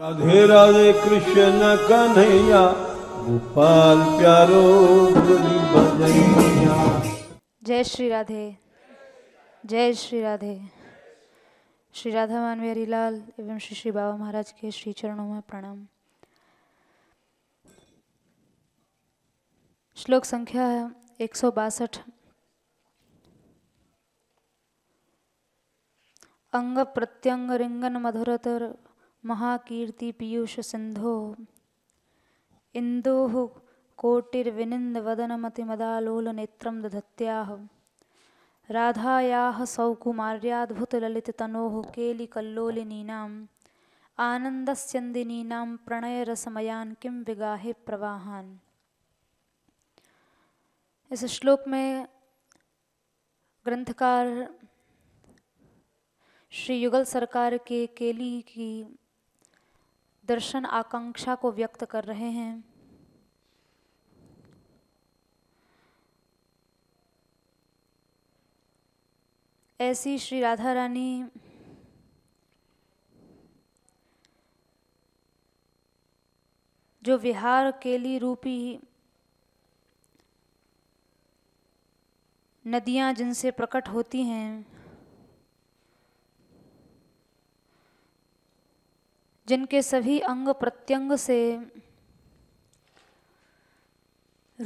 राधे राधे कृष्ण कन्हैया गोपाल प्यारो जय श्री राधे जय श्री राधे श्री राधा मानवी लाल एवं श्री श्री बाबा महाराज के श्री चरणों में प्रणाम श्लोक संख्या है एक सौ बासठ अंग प्रत्यंग रिंगन मधुरतर महाकीर्ति पीयूष सिंधो इंदो कोटिर्विनिन्दवदनमतिमदालोल नेत्रं दधत्याः राधायाः सौकुमार्याद्भुतललिततनोः केलिकल्लोलिनीनाम् आनन्दस्यन्दिनीनां प्रणयरसमयान् किं विगाहे प्रवाहान इस श्लोक में ग्रंथकार श्री युगल सरकार के केली की दर्शन आकांक्षा को व्यक्त कर रहे हैं ऐसी श्री राधा रानी जो विहार केली रूपी नदियां जिनसे प्रकट होती हैं जिनके सभी अंग प्रत्यंग से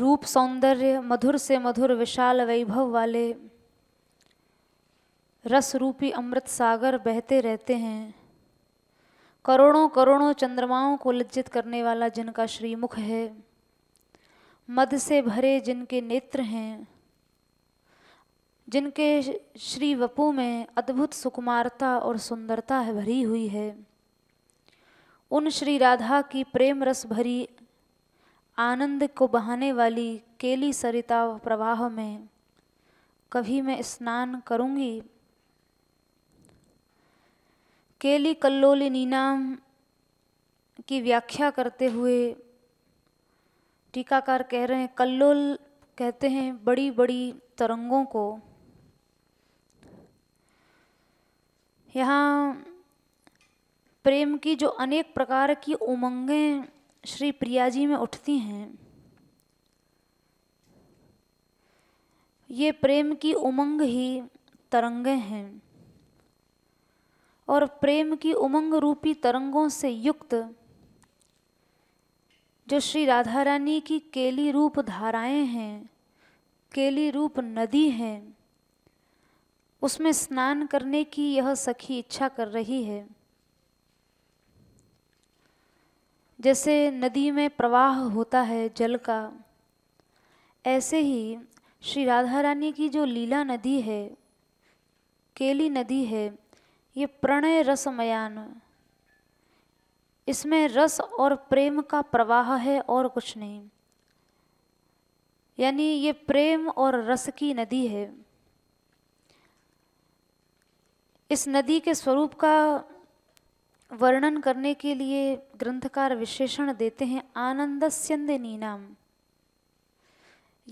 रूप सौंदर्य मधुर से मधुर विशाल वैभव वाले रस रूपी अमृत सागर बहते रहते हैं करोड़ों करोड़ों चंद्रमाओं को लज्जित करने वाला जिनका श्रीमुख है मद से भरे जिनके नेत्र हैं जिनके श्री वपु में अद्भुत सुकुमारता और सुंदरता है भरी हुई है उन श्री राधा की प्रेम रस भरी आनंद को बहाने वाली केली सरिता प्रवाह में कभी मैं स्नान करूंगी केली कल्लोली नीनाम की व्याख्या करते हुए टीकाकार कह रहे हैं कल्लोल कहते हैं बड़ी बड़ी तरंगों को यहाँ प्रेम की जो अनेक प्रकार की उमंगें श्री प्रिया जी में उठती हैं ये प्रेम की उमंग ही तरंगे हैं और प्रेम की उमंग रूपी तरंगों से युक्त जो श्री राधा रानी की केली रूप धाराएं हैं केली रूप नदी हैं उसमें स्नान करने की यह सखी इच्छा कर रही है जैसे नदी में प्रवाह होता है जल का ऐसे ही श्री राधा रानी की जो लीला नदी है केली नदी है ये प्रणय रसमयान इसमें रस और प्रेम का प्रवाह है और कुछ नहीं यानी ये प्रेम और रस की नदी है इस नदी के स्वरूप का वर्णन करने के लिए ग्रंथकार विशेषण देते हैं आनंद स्यंदिनी नाम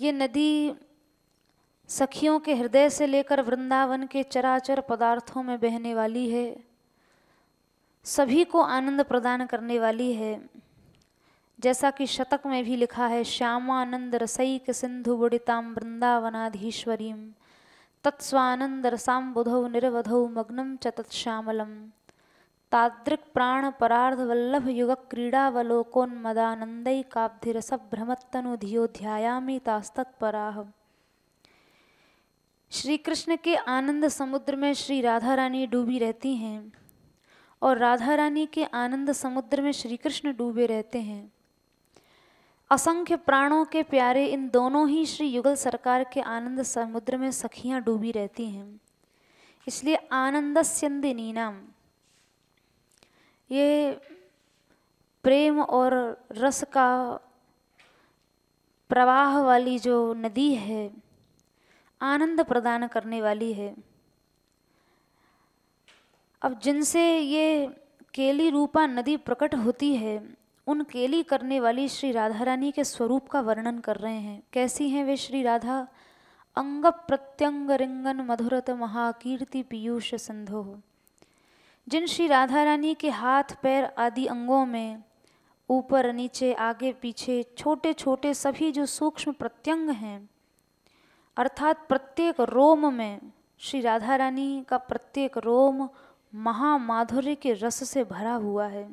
ये नदी सखियों के हृदय से लेकर वृंदावन के चराचर पदार्थों में बहने वाली है सभी को आनंद प्रदान करने वाली है जैसा कि शतक में भी लिखा है श्यामानंद रसईक सिंधु बुड़िताम वृंदावनाधीश्वरीम तत्स्वानंद रसाम बुधौ निर्वधौ मग्नम च तत्श्यामलम तादृक् प्राणपरार्धवल्लभ युगः क्रीडावलोकोन्मदानन्दैकाब्धिरसभ्रमत्तनु ध्यायामि तास्तत्पराः श्री कृष्ण के आनंद समुद्र में श्री राधा रानी डूबी रहती हैं और राधा रानी के आनंद समुद्र में श्री कृष्ण डूबे रहते हैं असंख्य प्राणों के प्यारे इन दोनों ही श्री युगल सरकार के आनंद समुद्र में सखियां डूबी रहती हैं इसलिए आनंदस्यंदिनी नाम ये प्रेम और रस का प्रवाह वाली जो नदी है आनंद प्रदान करने वाली है अब जिनसे ये केली रूपा नदी प्रकट होती है उन केली करने वाली श्री राधा रानी के स्वरूप का वर्णन कर रहे हैं कैसी हैं वे श्री राधा अंग प्रत्यंग रिंगन मधुरत महाकीर्ति पीयूष संधो जिन श्री राधा रानी के हाथ पैर आदि अंगों में ऊपर नीचे आगे पीछे छोटे छोटे सभी जो सूक्ष्म प्रत्यंग हैं अर्थात प्रत्येक रोम में श्री राधा रानी का प्रत्येक रोम महामाधुर्य के रस से भरा हुआ है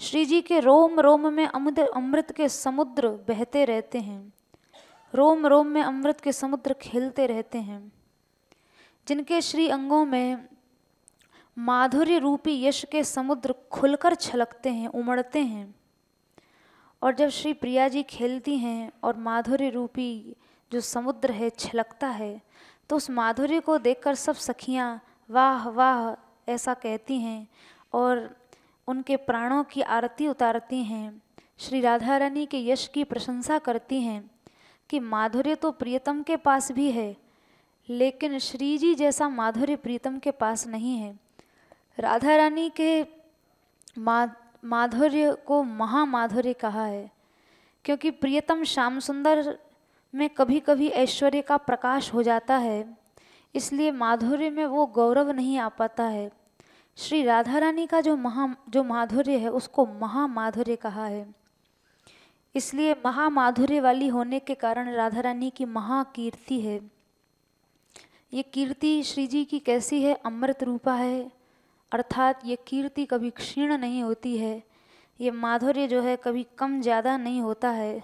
श्री जी के रोम रोम में अमृत अमृत के समुद्र बहते रहते हैं रोम रोम में अमृत के समुद्र खेलते रहते हैं जिनके श्री अंगों में माधुर्य रूपी यश के समुद्र खुलकर छलकते हैं उमड़ते हैं और जब श्री प्रिया जी खेलती हैं और माधुर्य रूपी जो समुद्र है छलकता है तो उस माधुर्य को देखकर सब सखियाँ वाह वाह ऐसा कहती हैं और उनके प्राणों की आरती उतारती हैं श्री राधा रानी के यश की प्रशंसा करती हैं कि माधुर्य तो प्रियतम के पास भी है लेकिन श्री जी जैसा माधुर्य प्रीतम के पास नहीं है राधा रानी के मा माधुर्य को महामाधुर्य कहा है क्योंकि प्रियतम श्याम सुंदर में कभी कभी ऐश्वर्य का प्रकाश हो जाता है इसलिए माधुर्य में वो गौरव नहीं आ पाता है श्री राधा रानी का जो महा जो माधुर्य है उसको महामाधुर्य कहा है इसलिए महामाधुर्य वाली होने के कारण राधा रानी की महाकीर्ति है ये कीर्ति श्री जी की कैसी है अमृत रूपा है अर्थात ये कीर्ति कभी क्षीण नहीं होती है ये माधुर्य जो है कभी कम ज़्यादा नहीं होता है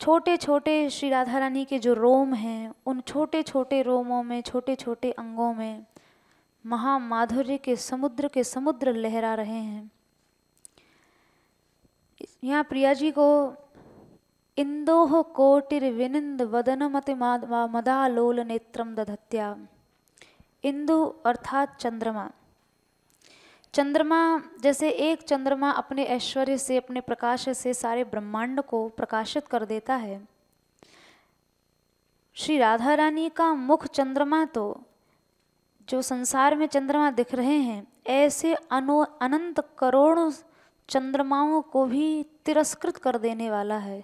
छोटे छोटे श्री राधा रानी के जो रोम हैं उन छोटे छोटे रोमों में छोटे छोटे अंगों में महामाधुर्य के समुद्र के समुद्र लहरा रहे हैं यहाँ प्रिया जी को इंदोह कोटिर विनिंद वदन मति मदालोल नेत्रम दधत्या इंदु अर्थात चंद्रमा चंद्रमा जैसे एक चंद्रमा अपने ऐश्वर्य से अपने प्रकाश से सारे ब्रह्मांड को प्रकाशित कर देता है श्री राधा रानी का मुख चंद्रमा तो जो संसार में चंद्रमा दिख रहे हैं ऐसे अनो अनंत करोड़ों चंद्रमाओं को भी तिरस्कृत कर देने वाला है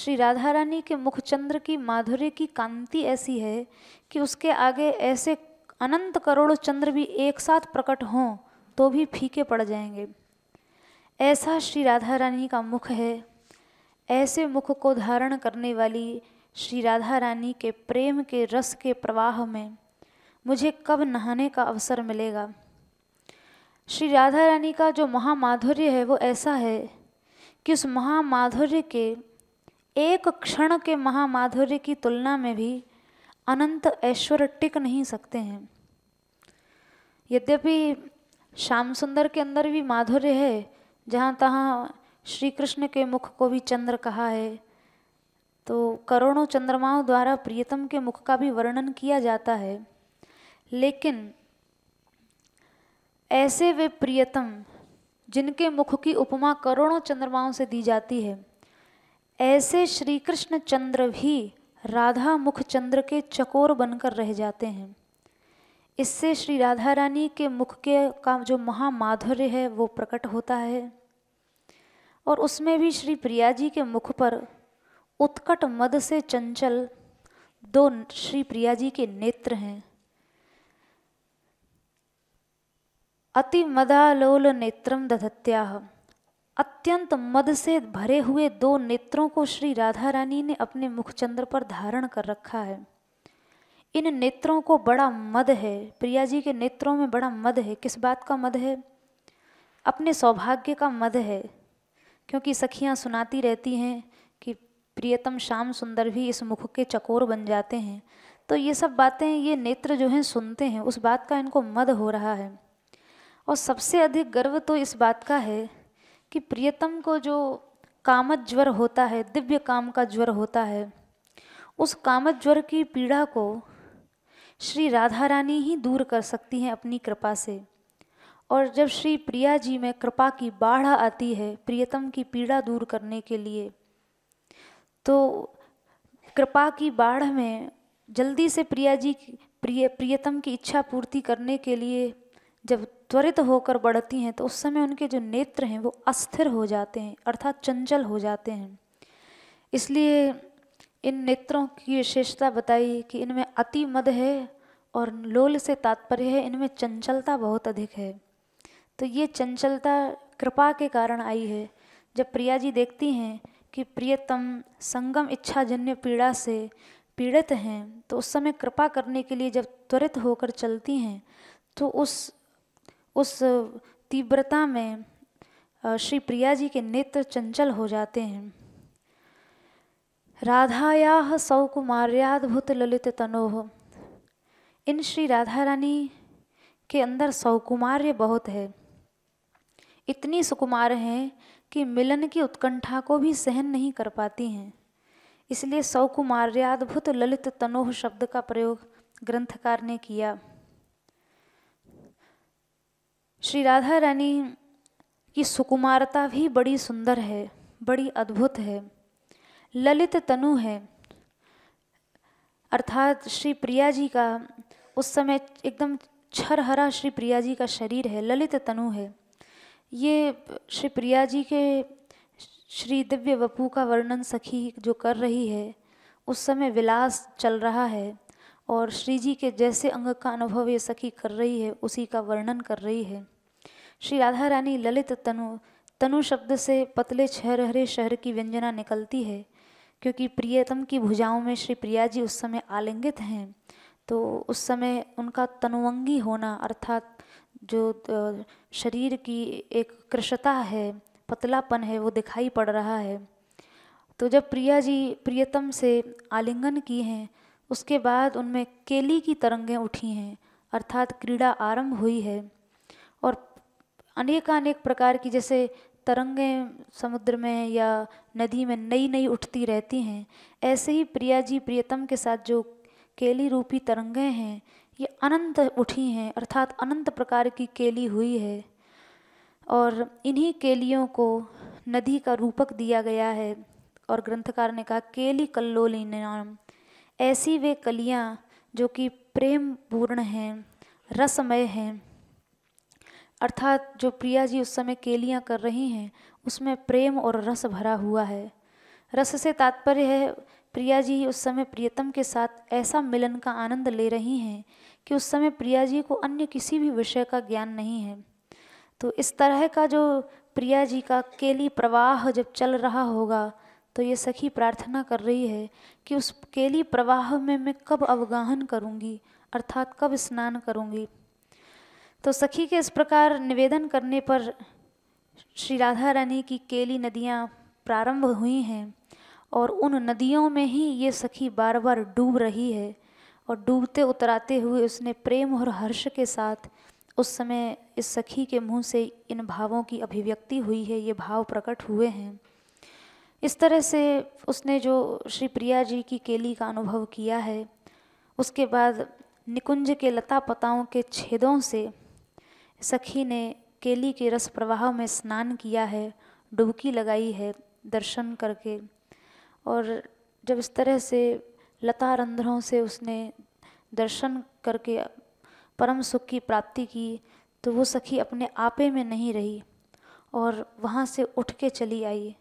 श्री राधा रानी के मुख चंद्र की माधुर्य की कांति ऐसी है कि उसके आगे ऐसे अनंत करोड़ों चंद्र भी एक साथ प्रकट हों तो भी फीके पड़ जाएंगे ऐसा श्री राधा रानी का मुख है ऐसे मुख को धारण करने वाली श्री राधा रानी के प्रेम के रस के प्रवाह में मुझे कब नहाने का अवसर मिलेगा श्री राधा रानी का जो महामाधुर्य है वो ऐसा है कि उस महामाधुर्य के एक क्षण के महामाधुर्य की तुलना में भी अनंत ऐश्वर्य टिक नहीं सकते हैं यद्यपि श्याम सुंदर के अंदर भी माधुर्य है जहाँ तहाँ श्री कृष्ण के मुख को भी चंद्र कहा है तो करोड़ों चंद्रमाओं द्वारा प्रियतम के मुख का भी वर्णन किया जाता है लेकिन ऐसे वे प्रियतम जिनके मुख की उपमा करोड़ों चंद्रमाओं से दी जाती है ऐसे श्री कृष्ण चंद्र भी राधा मुख चंद्र के चकोर बनकर रह जाते हैं इससे श्री राधा रानी के मुख के का जो महामाधुर्य है वो प्रकट होता है और उसमें भी श्री प्रिया जी के मुख पर उत्कट मद से चंचल दो श्री प्रिया जी के नेत्र हैं अति मदालोल नेत्रम दधत्या अत्यंत मद से भरे हुए दो नेत्रों को श्री राधा रानी ने अपने मुखचंद्र पर धारण कर रखा है इन नेत्रों को बड़ा मद है प्रिया जी के नेत्रों में बड़ा मद है किस बात का मद है अपने सौभाग्य का मद है क्योंकि सखियाँ सुनाती रहती हैं कि प्रियतम श्याम सुंदर भी इस मुख के चकोर बन जाते हैं तो ये सब बातें ये नेत्र जो हैं सुनते हैं उस बात का इनको मद हो रहा है और सबसे अधिक गर्व तो इस बात का है कि प्रियतम को जो कामत ज्वर होता है दिव्य काम का ज्वर होता है उस कामत ज्वर की पीड़ा को श्री राधा रानी ही दूर कर सकती हैं अपनी कृपा से और जब श्री प्रिया जी में कृपा की बाढ़ आती है प्रियतम की पीड़ा दूर करने के लिए तो कृपा की बाढ़ में जल्दी से प्रिया जी की प्रिय प्रियतम की इच्छा पूर्ति करने के लिए जब त्वरित होकर बढ़ती हैं तो उस समय उनके जो नेत्र हैं वो अस्थिर हो जाते हैं अर्थात चंचल हो जाते हैं इसलिए इन नेत्रों की विशेषता बताई कि इनमें अति मद है और लोल से तात्पर्य है इनमें चंचलता बहुत अधिक है तो ये चंचलता कृपा के कारण आई है जब प्रिया जी देखती हैं कि प्रियतम संगम इच्छाजन्य पीड़ा से पीड़ित हैं तो उस समय कृपा करने के लिए जब त्वरित होकर चलती हैं तो उस उस तीव्रता में श्री प्रिया जी के नेत्र चंचल हो जाते हैं राधायाः सौकुमार्याद्भुत तनोह इन श्री राधा रानी के अंदर सौकुमार्य बहुत है इतनी सुकुमार हैं कि मिलन की उत्कंठा को भी सहन नहीं कर पाती हैं इसलिए सौकुमार्याद्भुत ललित तनोह शब्द का प्रयोग ग्रंथकार ने किया श्री राधा रानी की सुकुमारता भी बड़ी सुंदर है बड़ी अद्भुत है ललित तनु है अर्थात श्री प्रिया जी का उस समय एकदम छरहरा श्री प्रिया जी का शरीर है ललित तनु है ये श्री प्रिया जी के श्री दिव्य वपू का वर्णन सखी जो कर रही है उस समय विलास चल रहा है और श्री जी के जैसे अंग का अनुभव ये सखी कर रही है उसी का वर्णन कर रही है श्री राधा रानी ललित तनु तनु शब्द से पतले छहरहरे शहर की व्यंजना निकलती है क्योंकि प्रियतम की भुजाओं में श्री प्रिया जी उस समय आलिंगित हैं तो उस समय उनका तनुवंगी होना अर्थात जो शरीर की एक कृषता है पतलापन है वो दिखाई पड़ रहा है तो जब प्रिया जी प्रियतम से आलिंगन की हैं उसके बाद उनमें केली की तरंगें उठी हैं अर्थात क्रीड़ा आरंभ हुई है और अनेक अनेक प्रकार की जैसे तरंगें समुद्र में या नदी में नई नई उठती रहती हैं ऐसे ही प्रिया जी प्रियतम के साथ जो केली रूपी तरंगें हैं ये अनंत उठी हैं अर्थात अनंत प्रकार की केली हुई है और इन्हीं केलियों को नदी का रूपक दिया गया है और ग्रंथकार ने कहा केली कल्लोली नाम ऐसी वे कलियाँ जो कि प्रेम पूर्ण हैं रसमय हैं अर्थात जो प्रिया जी उस समय केलियाँ कर रही हैं उसमें प्रेम और रस भरा हुआ है रस से तात्पर्य है प्रिया जी उस समय प्रियतम के साथ ऐसा मिलन का आनंद ले रही हैं कि उस समय प्रिया जी को अन्य किसी भी विषय का ज्ञान नहीं है तो इस तरह का जो प्रिया जी का केली प्रवाह जब चल रहा होगा तो ये सखी प्रार्थना कर रही है कि उस केली प्रवाह में मैं कब अवगाहन करूँगी अर्थात कब स्नान करूँगी तो सखी के इस प्रकार निवेदन करने पर श्री राधा रानी की केली नदियाँ प्रारंभ हुई हैं और उन नदियों में ही ये सखी बार बार डूब रही है और डूबते उतराते हुए उसने प्रेम और हर्ष के साथ उस समय इस सखी के मुंह से इन भावों की अभिव्यक्ति हुई है ये भाव प्रकट हुए हैं इस तरह से उसने जो श्री प्रिया जी की केली का अनुभव किया है उसके बाद निकुंज के लता पताओं के छेदों से सखी ने केली के रस प्रवाह में स्नान किया है डुबकी लगाई है दर्शन करके और जब इस तरह से लता रंध्रों से उसने दर्शन करके परम सुख की प्राप्ति की तो वो सखी अपने आपे में नहीं रही और वहाँ से उठ के चली आई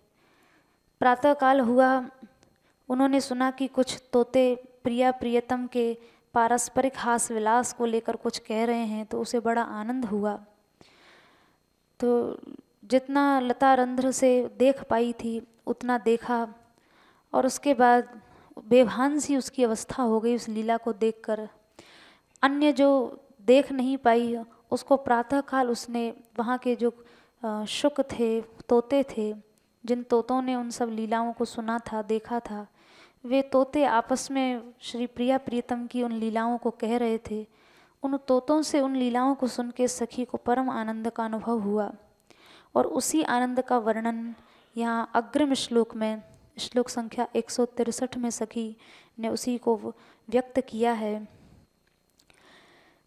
प्रातःकाल हुआ उन्होंने सुना कि कुछ तोते प्रिया प्रियतम के पारस्परिक हास विलास को लेकर कुछ कह रहे हैं तो उसे बड़ा आनंद हुआ तो जितना लता रंध्र से देख पाई थी उतना देखा और उसके बाद बेभान सी उसकी अवस्था हो गई उस लीला को देखकर अन्य जो देख नहीं पाई उसको प्रातःकाल उसने वहाँ के जो शुक थे तोते थे जिन तोतों ने उन सब लीलाओं को सुना था देखा था वे तोते आपस में श्री प्रिया प्रीतम की उन लीलाओं को कह रहे थे उन तोतों से उन लीलाओं को सुन के सखी को परम आनंद का अनुभव हुआ और उसी आनंद का वर्णन यहाँ अग्रिम श्लोक में श्लोक संख्या एक में सखी ने उसी को व्यक्त किया है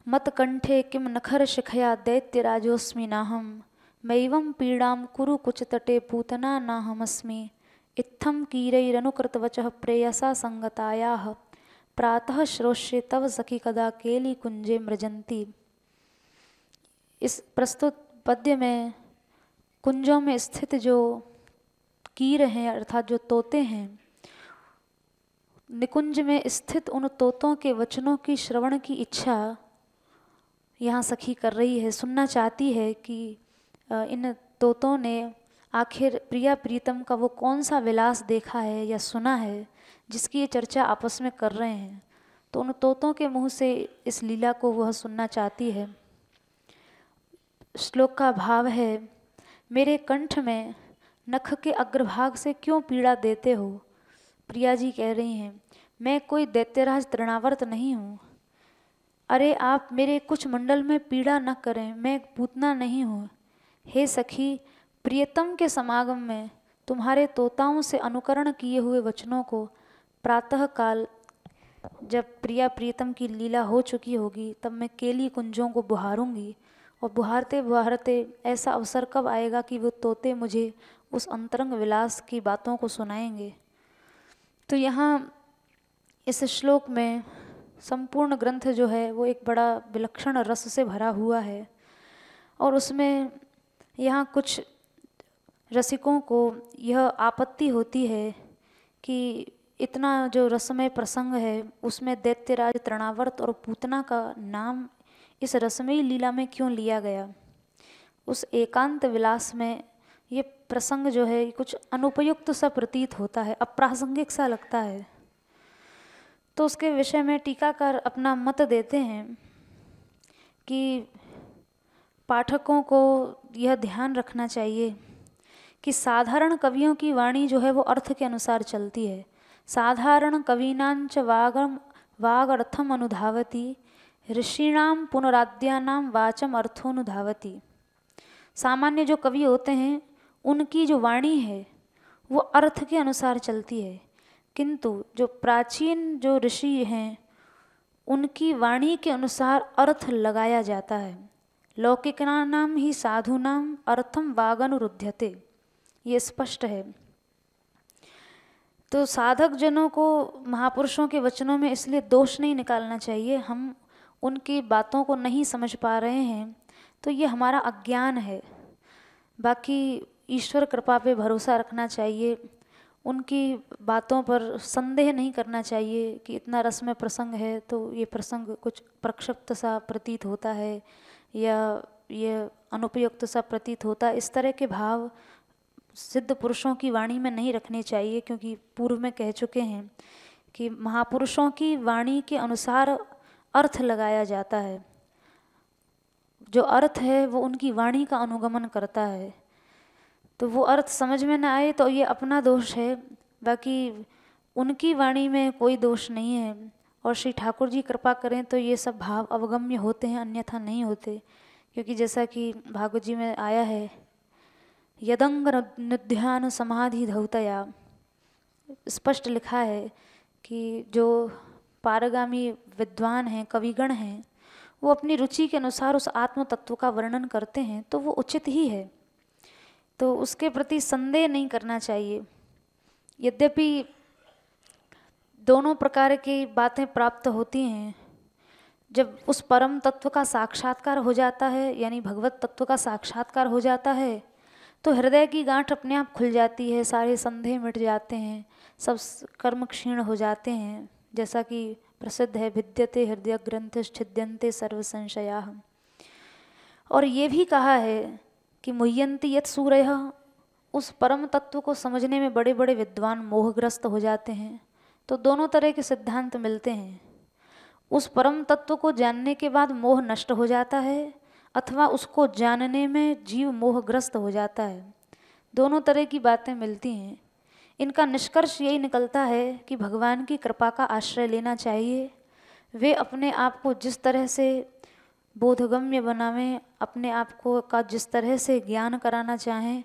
मत कंठे किम नखर शिखया दैत्य राजोस्मी नाहम मैं पीड़ा कुरु कुचतटे तटे पूतना नाहमस्मी इत्थम कीरैरनुकृतवचः प्रेयसा संगताया प्रातः श्रोष्ये तव सखी कदा केली कुंजे मृजंती इस प्रस्तुत पद्य में कुंजों में स्थित जो कीर हैं अर्थात जो तोते हैं निकुंज में स्थित उन तोतों के वचनों की श्रवण की इच्छा यहाँ सखी कर रही है सुनना चाहती है कि इन तोतों ने आखिर प्रिया प्रीतम का वो कौन सा विलास देखा है या सुना है जिसकी ये चर्चा आपस में कर रहे हैं तो उन तोतों के मुंह से इस लीला को वह सुनना चाहती है श्लोक का भाव है मेरे कंठ में नख के अग्रभाग से क्यों पीड़ा देते हो प्रिया जी कह रही हैं मैं कोई दैत्यराज तृणावर्त नहीं हूँ अरे आप मेरे कुछ मंडल में पीड़ा न करें मैं पूतना नहीं हूँ हे सखी प्रियतम के समागम में तुम्हारे तोताओं से अनुकरण किए हुए वचनों को प्रातःकाल जब प्रिया प्रियतम की लीला हो चुकी होगी तब मैं केली कुंजों को बुहारूंगी और बुहारते बुहारते ऐसा अवसर कब आएगा कि वो तोते मुझे उस अंतरंग विलास की बातों को सुनाएंगे तो यहाँ इस श्लोक में संपूर्ण ग्रंथ जो है वो एक बड़ा विलक्षण रस से भरा हुआ है और उसमें यहाँ कुछ रसिकों को यह आपत्ति होती है कि इतना जो रसमय प्रसंग है उसमें दैत्यराज तृणावर्त और पूतना का नाम इस रसमय लीला में क्यों लिया गया उस एकांत विलास में ये प्रसंग जो है कुछ अनुपयुक्त सा प्रतीत होता है अप्रासंगिक सा लगता है तो उसके विषय में टीकाकार अपना मत देते हैं कि पाठकों को यह ध्यान रखना चाहिए कि साधारण कवियों की वाणी जो है वो अर्थ के अनुसार चलती है साधारण कवीनांच वागम वाग अर्थम अनुधावती ऋषिणाम पुनराद्यानाम वाचम अर्थोनुधावती सामान्य जो कवि होते हैं उनकी जो वाणी है वो अर्थ के अनुसार चलती है किंतु जो प्राचीन जो ऋषि हैं उनकी वाणी के अनुसार अर्थ लगाया जाता है लौकिकना नाम ही साधुनाम अर्थम अर्थम रुद्यते ये स्पष्ट है तो साधक जनों को महापुरुषों के वचनों में इसलिए दोष नहीं निकालना चाहिए हम उनकी बातों को नहीं समझ पा रहे हैं तो ये हमारा अज्ञान है बाकी ईश्वर कृपा पे भरोसा रखना चाहिए उनकी बातों पर संदेह नहीं करना चाहिए कि इतना रस में प्रसंग है तो ये प्रसंग कुछ प्रक्षिप्त सा प्रतीत होता है या ये अनुपयुक्त सा प्रतीत होता है इस तरह के भाव सिद्ध पुरुषों की वाणी में नहीं रखने चाहिए क्योंकि पूर्व में कह चुके हैं कि महापुरुषों की वाणी के अनुसार अर्थ लगाया जाता है जो अर्थ है वो उनकी वाणी का अनुगमन करता है तो वो अर्थ समझ में ना आए तो ये अपना दोष है बाकी उनकी वाणी में कोई दोष नहीं है और श्री ठाकुर जी कृपा करें तो ये सब भाव अवगम्य होते हैं अन्यथा नहीं होते क्योंकि जैसा कि भागवत जी में आया है यदंग निध्यान समाधि धौतया स्पष्ट लिखा है कि जो पारगामी विद्वान हैं कविगण हैं वो अपनी रुचि के अनुसार उस आत्म तत्व का वर्णन करते हैं तो वो उचित ही है तो उसके प्रति संदेह नहीं करना चाहिए यद्यपि दोनों प्रकार की बातें प्राप्त होती हैं जब उस परम तत्व का साक्षात्कार हो जाता है यानी भगवत तत्व का साक्षात्कार हो जाता है तो हृदय की गांठ अपने आप खुल जाती है सारे संदेह मिट जाते हैं सब कर्म क्षीण हो जाते हैं जैसा कि प्रसिद्ध है भिद्यते हृदय ग्रंथ छिद्यंते सर्व संशया और ये भी कहा है कि मुह्यंती यथ सूर्य उस परम तत्व को समझने में बड़े बड़े विद्वान मोहग्रस्त हो जाते हैं तो दोनों तरह के सिद्धांत मिलते हैं उस परम तत्व को जानने के बाद मोह नष्ट हो जाता है अथवा उसको जानने में जीव मोहग्रस्त हो जाता है दोनों तरह की बातें मिलती हैं इनका निष्कर्ष यही निकलता है कि भगवान की कृपा का आश्रय लेना चाहिए वे अपने आप को जिस तरह से बोधगम्य बनावें अपने आप को का जिस तरह से ज्ञान कराना चाहें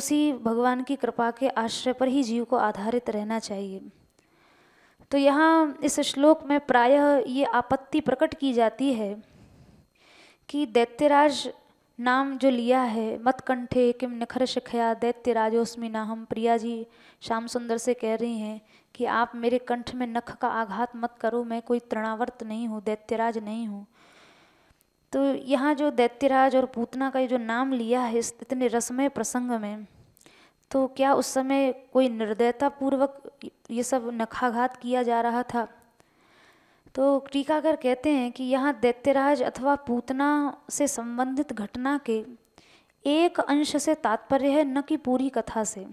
उसी भगवान की कृपा के आश्रय पर ही जीव को आधारित रहना चाहिए तो यहाँ इस श्लोक में प्रायः ये आपत्ति प्रकट की जाती है कि दैत्यराज नाम जो लिया है मत कंठे किम निखर शिखया दैत्यराजोस्मि ना हम प्रिया जी श्याम सुंदर से कह रही हैं कि आप मेरे कंठ में नख का आघात मत करो मैं कोई तृणावर्त नहीं हूँ दैत्यराज नहीं हूँ तो यहाँ जो दैत्यराज और पूतना का जो नाम लिया है इस इतने रसमय प्रसंग में तो क्या उस समय कोई निर्दयता पूर्वक ये सब नखाघात किया जा रहा था तो टीकाकर कहते हैं कि यहाँ दैत्यराज अथवा पूतना से संबंधित घटना के एक अंश से तात्पर्य है न कि पूरी कथा से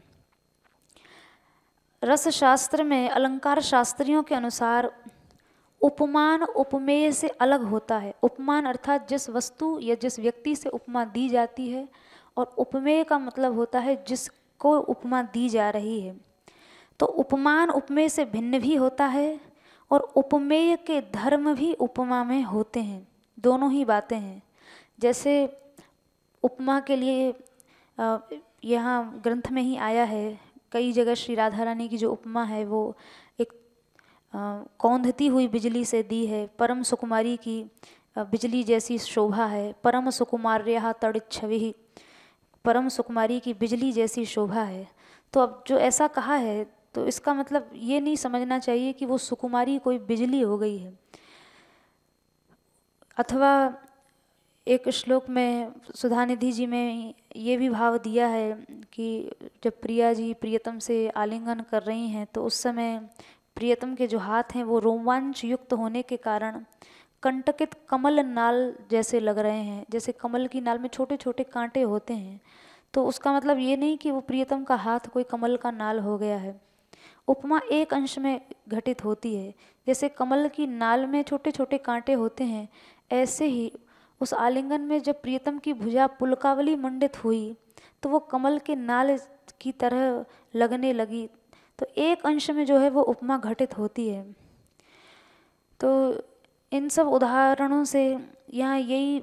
रस शास्त्र में अलंकार शास्त्रियों के अनुसार उपमान उपमेय से अलग होता है उपमान अर्थात जिस वस्तु या जिस व्यक्ति से उपमा दी जाती है और उपमेय का मतलब होता है जिसको उपमा दी जा रही है तो उपमान उपमेय से भिन्न भी होता है और उपमेय के धर्म भी उपमा में होते हैं दोनों ही बातें हैं जैसे उपमा के लिए यहाँ ग्रंथ में ही आया है कई जगह श्री राधा रानी की जो उपमा है वो एक कौंधती हुई बिजली से दी है परम सुकुमारी की बिजली जैसी शोभा है परम सुकुमार्या तड़ छवि परम सुकुमारी की बिजली जैसी शोभा है तो अब जो ऐसा कहा है तो इसका मतलब ये नहीं समझना चाहिए कि वो सुकुमारी कोई बिजली हो गई है अथवा एक श्लोक में सुधानिधि जी में ये भी भाव दिया है कि जब प्रिया जी प्रियतम से आलिंगन कर रही हैं तो उस समय प्रियतम के जो हाथ हैं वो रोमांच युक्त होने के कारण कंटकित कमल नाल जैसे लग रहे हैं जैसे कमल की नाल में छोटे छोटे कांटे होते हैं तो उसका मतलब ये नहीं कि वो प्रियतम का हाथ कोई कमल का नाल हो गया है उपमा एक अंश में घटित होती है जैसे कमल की नाल में छोटे छोटे कांटे होते हैं ऐसे ही उस आलिंगन में जब प्रियतम की भुजा पुलकावली मंडित हुई तो वो कमल के नाल की तरह लगने लगी तो एक अंश में जो है वो उपमा घटित होती है तो इन सब उदाहरणों से यहाँ यही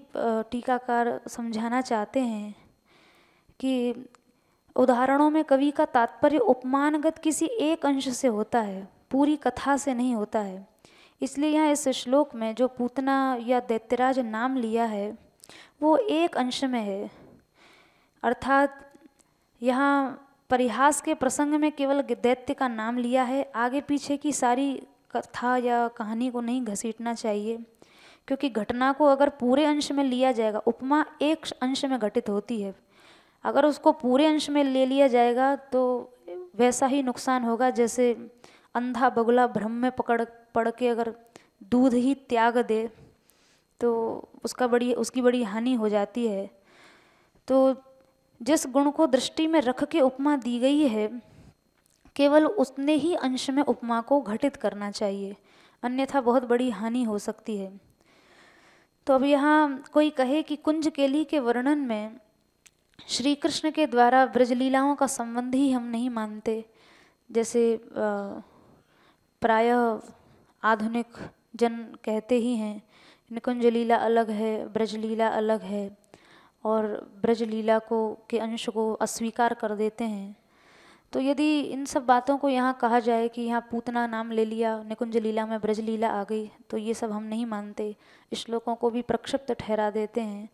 टीकाकार समझाना चाहते हैं कि उदाहरणों में कवि का तात्पर्य उपमानगत किसी एक अंश से होता है पूरी कथा से नहीं होता है इसलिए यहाँ इस श्लोक में जो पूतना या दैत्यराज नाम लिया है वो एक अंश में है अर्थात यहाँ परिहास के प्रसंग में केवल दैत्य का नाम लिया है आगे पीछे की सारी कथा या कहानी को नहीं घसीटना चाहिए क्योंकि घटना को अगर पूरे अंश में लिया जाएगा उपमा एक अंश में घटित होती है अगर उसको पूरे अंश में ले लिया जाएगा तो वैसा ही नुकसान होगा जैसे अंधा बगुला भ्रम में पकड़ पड़ के अगर दूध ही त्याग दे तो उसका बड़ी उसकी बड़ी हानि हो जाती है तो जिस गुण को दृष्टि में रख के उपमा दी गई है केवल उतने ही अंश में उपमा को घटित करना चाहिए अन्यथा बहुत बड़ी हानि हो सकती है तो अब यहाँ कोई कहे कि कुंज केली के वर्णन में श्री कृष्ण के द्वारा ब्रजलीलाओं का संबंध ही हम नहीं मानते जैसे प्रायः आधुनिक जन कहते ही हैं निकुंज लीला अलग है ब्रजलीला अलग है और ब्रजलीला को के अंश को अस्वीकार कर देते हैं तो यदि इन सब बातों को यहाँ कहा जाए कि यहाँ पूतना नाम ले लिया निकुंज लीला में ब्रजलीला आ गई तो ये सब हम नहीं मानते श्लोकों को भी प्रक्षिप्त ठहरा देते हैं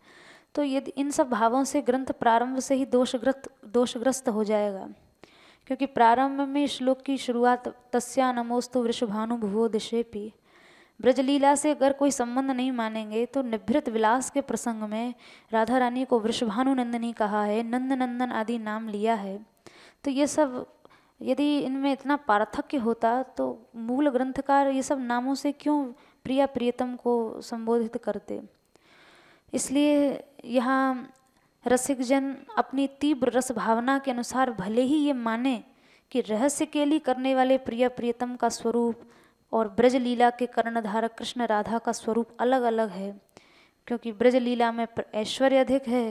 तो यदि इन सब भावों से ग्रंथ प्रारंभ से ही दोषग्रस्त दोषग्रस्त हो जाएगा क्योंकि प्रारंभ में श्लोक की शुरुआत तस्या नमोस्तु वृषभानुभुवो दिशेपी ब्रजलीला से अगर कोई संबंध नहीं मानेंगे तो निभृत विलास के प्रसंग में राधा रानी को वृषभानुनंदनी कहा है नंद नंदन आदि नाम लिया है तो ये सब यदि इनमें इतना पार्थक्य होता तो मूल ग्रंथकार ये सब नामों से क्यों प्रिया प्रियतम को संबोधित करते इसलिए यहाँ रसिक जन अपनी तीव्र रस भावना के अनुसार भले ही ये माने कि रहस्य केली करने वाले प्रिय प्रियतम का स्वरूप और ब्रज लीला के कर्णधारक कृष्ण राधा का स्वरूप अलग अलग है क्योंकि ब्रज लीला में ऐश्वर्य अधिक है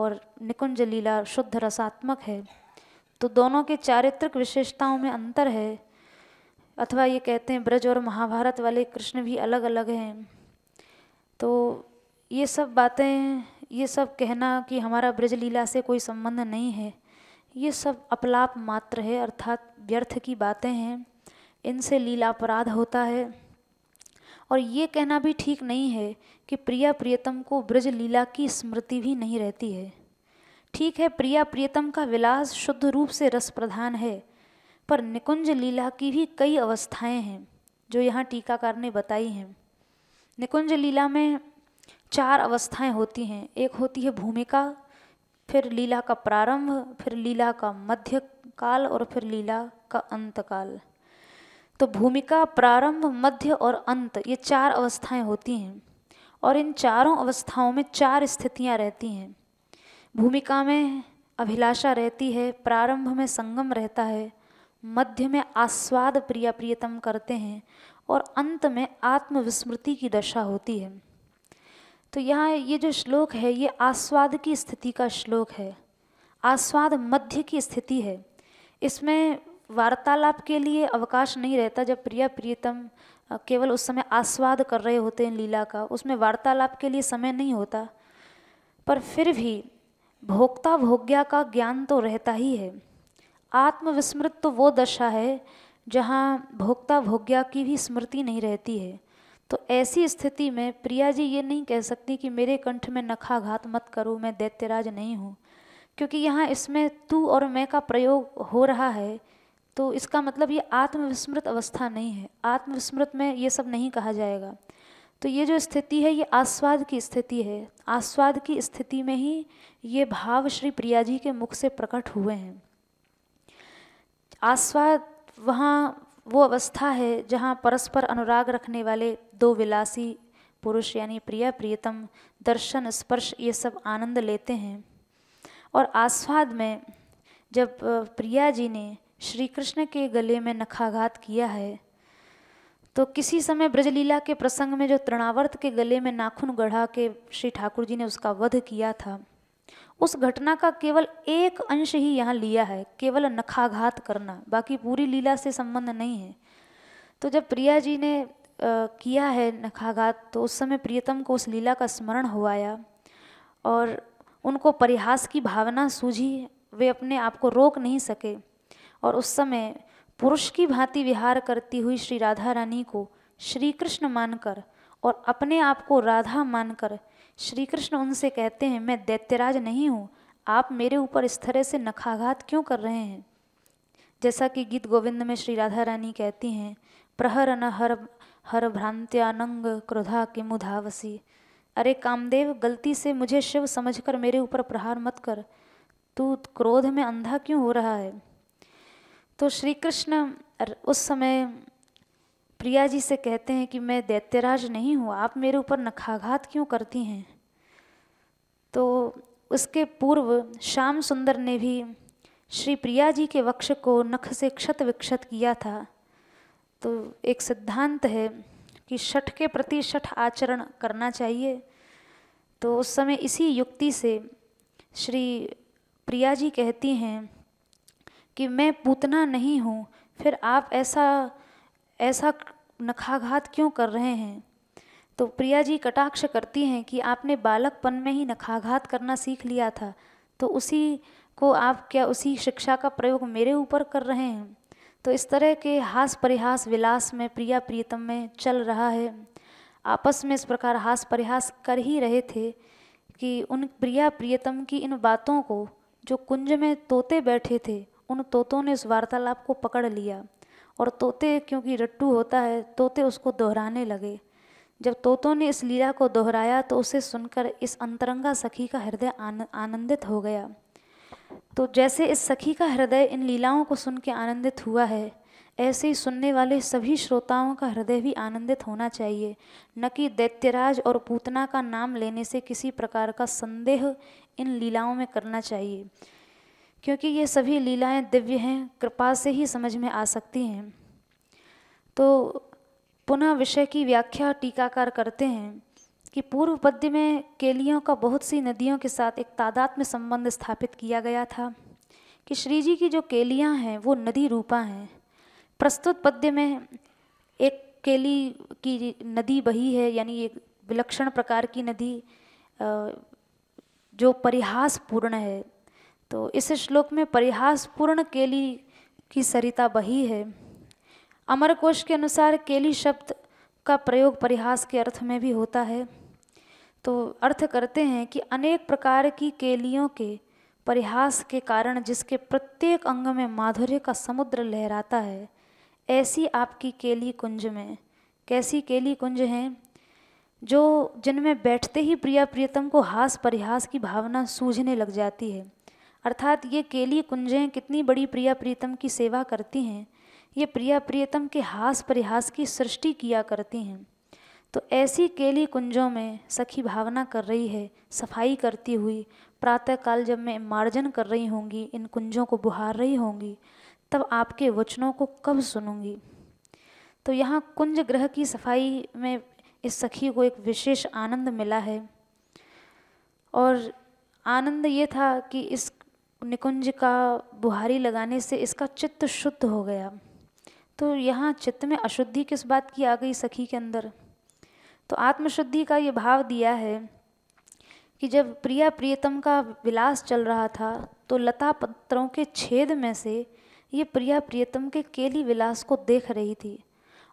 और निकुंज लीला शुद्ध रसात्मक है तो दोनों के चारित्रिक विशेषताओं में अंतर है अथवा ये कहते हैं ब्रज और महाभारत वाले कृष्ण भी अलग अलग हैं तो ये सब बातें ये सब कहना कि हमारा ब्रजलीला से कोई संबंध नहीं है ये सब अपलाप मात्र है अर्थात व्यर्थ की बातें हैं इनसे लीला अपराध होता है और ये कहना भी ठीक नहीं है कि प्रिया प्रियतम को ब्रज लीला की स्मृति भी नहीं रहती है ठीक है प्रिया प्रियतम का विलास शुद्ध रूप से रस प्रधान है पर निकुंज लीला की भी कई अवस्थाएं हैं जो यहाँ टीकाकार ने बताई हैं निकुंज लीला में चार अवस्थाएं होती हैं एक होती है भूमिका फिर लीला का प्रारंभ फिर लीला का मध्य काल और फिर लीला का अंत काल तो भूमिका प्रारंभ मध्य और अंत ये चार अवस्थाएं होती हैं और इन चारों अवस्थाओं में चार स्थितियां रहती हैं भूमिका में अभिलाषा रहती है प्रारंभ में संगम रहता है मध्य में आस्वाद प्रिया प्रियतम करते हैं और अंत में आत्मविस्मृति की दशा होती है तो यहाँ ये जो श्लोक है ये आस्वाद की स्थिति का श्लोक है आस्वाद मध्य की स्थिति है इसमें वार्तालाप के लिए अवकाश नहीं रहता जब प्रिया प्रियतम केवल उस समय आस्वाद कर रहे होते हैं लीला का उसमें वार्तालाप के लिए समय नहीं होता पर फिर भी भोक्ता भोग्या का ज्ञान तो रहता ही है आत्मविस्मृत तो वो दशा है जहाँ भोक्ता भोग्या की भी स्मृति नहीं रहती है तो ऐसी स्थिति में प्रिया जी ये नहीं कह सकती कि मेरे कंठ में नखाघात मत करो मैं दैत्यराज नहीं हूँ क्योंकि यहाँ इसमें तू और मैं का प्रयोग हो रहा है तो इसका मतलब ये आत्मविस्मृत अवस्था नहीं है आत्मविस्मृत में ये सब नहीं कहा जाएगा तो ये जो स्थिति है ये आस्वाद की स्थिति है आस्वाद की स्थिति में ही ये भाव श्री प्रिया जी के मुख से प्रकट हुए हैं आस्वाद वहाँ वो अवस्था है जहाँ परस्पर अनुराग रखने वाले दो विलासी पुरुष यानी प्रिया प्रियतम दर्शन स्पर्श ये सब आनंद लेते हैं और आस्वाद में जब प्रिया जी ने श्री कृष्ण के गले में नखाघात किया है तो किसी समय ब्रजलीला के प्रसंग में जो तृणावर्त के गले में नाखून गढ़ा के श्री ठाकुर जी ने उसका वध किया था उस घटना का केवल एक अंश ही यहाँ लिया है केवल नखाघात करना बाकी पूरी लीला से संबंध नहीं है तो जब प्रिया जी ने आ, किया है नखाघात तो उस समय प्रियतम को उस लीला का स्मरण हो आया और उनको परिहास की भावना सूझी वे अपने आप को रोक नहीं सके और उस समय पुरुष की भांति विहार करती हुई श्री राधा रानी को श्री कृष्ण मानकर और अपने आप को राधा मानकर श्री कृष्ण उनसे कहते हैं मैं दैत्यराज नहीं हूँ आप मेरे ऊपर इस तरह से नखाघात क्यों कर रहे हैं जैसा कि गीत गोविंद में श्री राधा रानी कहती हैं प्रहर न हर हर भ्रांत्यानंग क्रोधा कि मुधावसी अरे कामदेव गलती से मुझे शिव समझकर मेरे ऊपर प्रहार मत कर तू क्रोध में अंधा क्यों हो रहा है तो श्री कृष्ण उस समय प्रिया जी से कहते हैं कि मैं दैत्यराज नहीं हूँ आप मेरे ऊपर नखाघात क्यों करती हैं तो उसके पूर्व श्याम सुंदर ने भी श्री प्रिया जी के वक्ष को नख से क्षत विक्षत किया था तो एक सिद्धांत है कि शठ के प्रति शठ आचरण करना चाहिए तो उस समय इसी युक्ति से श्री प्रिया जी कहती हैं कि मैं पूतना नहीं हूँ फिर आप ऐसा ऐसा नखाघात क्यों कर रहे हैं तो प्रिया जी कटाक्ष करती हैं कि आपने बालकपन में ही नखाघात करना सीख लिया था तो उसी को आप क्या उसी शिक्षा का प्रयोग मेरे ऊपर कर रहे हैं तो इस तरह के हास परिहास विलास में प्रिया प्रियतम में चल रहा है आपस में इस प्रकार हास परिहास कर ही रहे थे कि उन प्रिया प्रियतम की इन बातों को जो कुंज में तोते बैठे थे उन तोतों ने इस वार्तालाप को पकड़ लिया और तोते क्योंकि रट्टू होता है तोते उसको दोहराने लगे जब तोतों ने इस लीला को दोहराया तो उसे सुनकर इस अंतरंगा सखी का हृदय आनंदित हो गया तो जैसे इस सखी का हृदय इन लीलाओं को सुन के आनंदित हुआ है ऐसे ही सुनने वाले सभी श्रोताओं का हृदय भी आनंदित होना चाहिए न कि दैत्यराज और पूतना का नाम लेने से किसी प्रकार का संदेह इन लीलाओं में करना चाहिए क्योंकि ये सभी लीलाएं दिव्य हैं कृपा से ही समझ में आ सकती हैं तो पुनः विषय की व्याख्या टीकाकार करते हैं कि पूर्व पद्य में केलियों का बहुत सी नदियों के साथ एक तादात्म्य संबंध स्थापित किया गया था कि श्री जी की जो केलियाँ हैं वो नदी रूपा हैं प्रस्तुत पद्य में एक केली की नदी बही है यानी एक विलक्षण प्रकार की नदी जो परिहास पूर्ण है तो इस श्लोक में परिहास पूर्ण केली की सरिता बही है अमर कोश के अनुसार केली शब्द का प्रयोग परिहास के अर्थ में भी होता है तो अर्थ करते हैं कि अनेक प्रकार की केलियों के परिहास के कारण जिसके प्रत्येक अंग में माधुर्य का समुद्र लहराता है ऐसी आपकी केली कुंज में कैसी केली कुंज हैं जो जिनमें बैठते ही प्रिया प्रियतम को हास परिहास की भावना सूझने लग जाती है अर्थात ये केली कुंजें कितनी बड़ी प्रिया प्रीतम की सेवा करती हैं ये प्रिया प्रियतम के हास परिहास की सृष्टि किया करती हैं तो ऐसी केली कुंजों में सखी भावना कर रही है सफाई करती हुई प्रातःकाल जब मैं मार्जन कर रही होंगी इन कुंजों को बुहार रही होंगी तब आपके वचनों को कब सुनूंगी तो यहाँ कुंज ग्रह की सफाई में इस सखी को एक विशेष आनंद मिला है और आनंद ये था कि इस निकुंज का बुहारी लगाने से इसका चित्त शुद्ध हो गया तो यहाँ चित्त में अशुद्धि किस बात की आ गई सखी के अंदर तो आत्मशुद्धि का ये भाव दिया है कि जब प्रिया प्रियतम का विलास चल रहा था तो लता पत्रों के छेद में से ये प्रिया प्रियतम के केली विलास को देख रही थी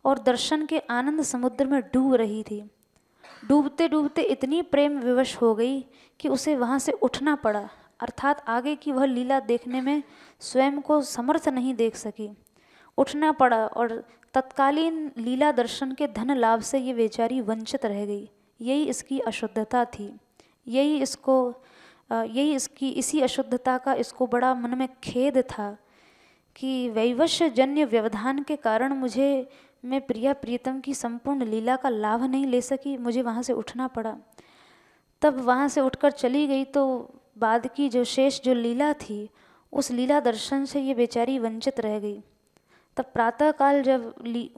और दर्शन के आनंद समुद्र में डूब रही थी डूबते डूबते इतनी प्रेम विवश हो गई कि उसे वहाँ से उठना पड़ा अर्थात आगे की वह लीला देखने में स्वयं को समर्थ नहीं देख सकी उठना पड़ा और तत्कालीन लीला दर्शन के धन लाभ से ये बेचारी वंचित रह गई यही इसकी अशुद्धता थी यही इसको यही इसकी इसी अशुद्धता का इसको बड़ा मन में खेद था कि वैवश्य जन्य व्यवधान के कारण मुझे मैं प्रिया प्रीतम की संपूर्ण लीला का लाभ नहीं ले सकी मुझे वहाँ से उठना पड़ा तब वहाँ से उठकर चली गई तो बाद की जो शेष जो लीला थी उस लीला दर्शन से ये बेचारी वंचित रह गई तब प्रातःकाल जब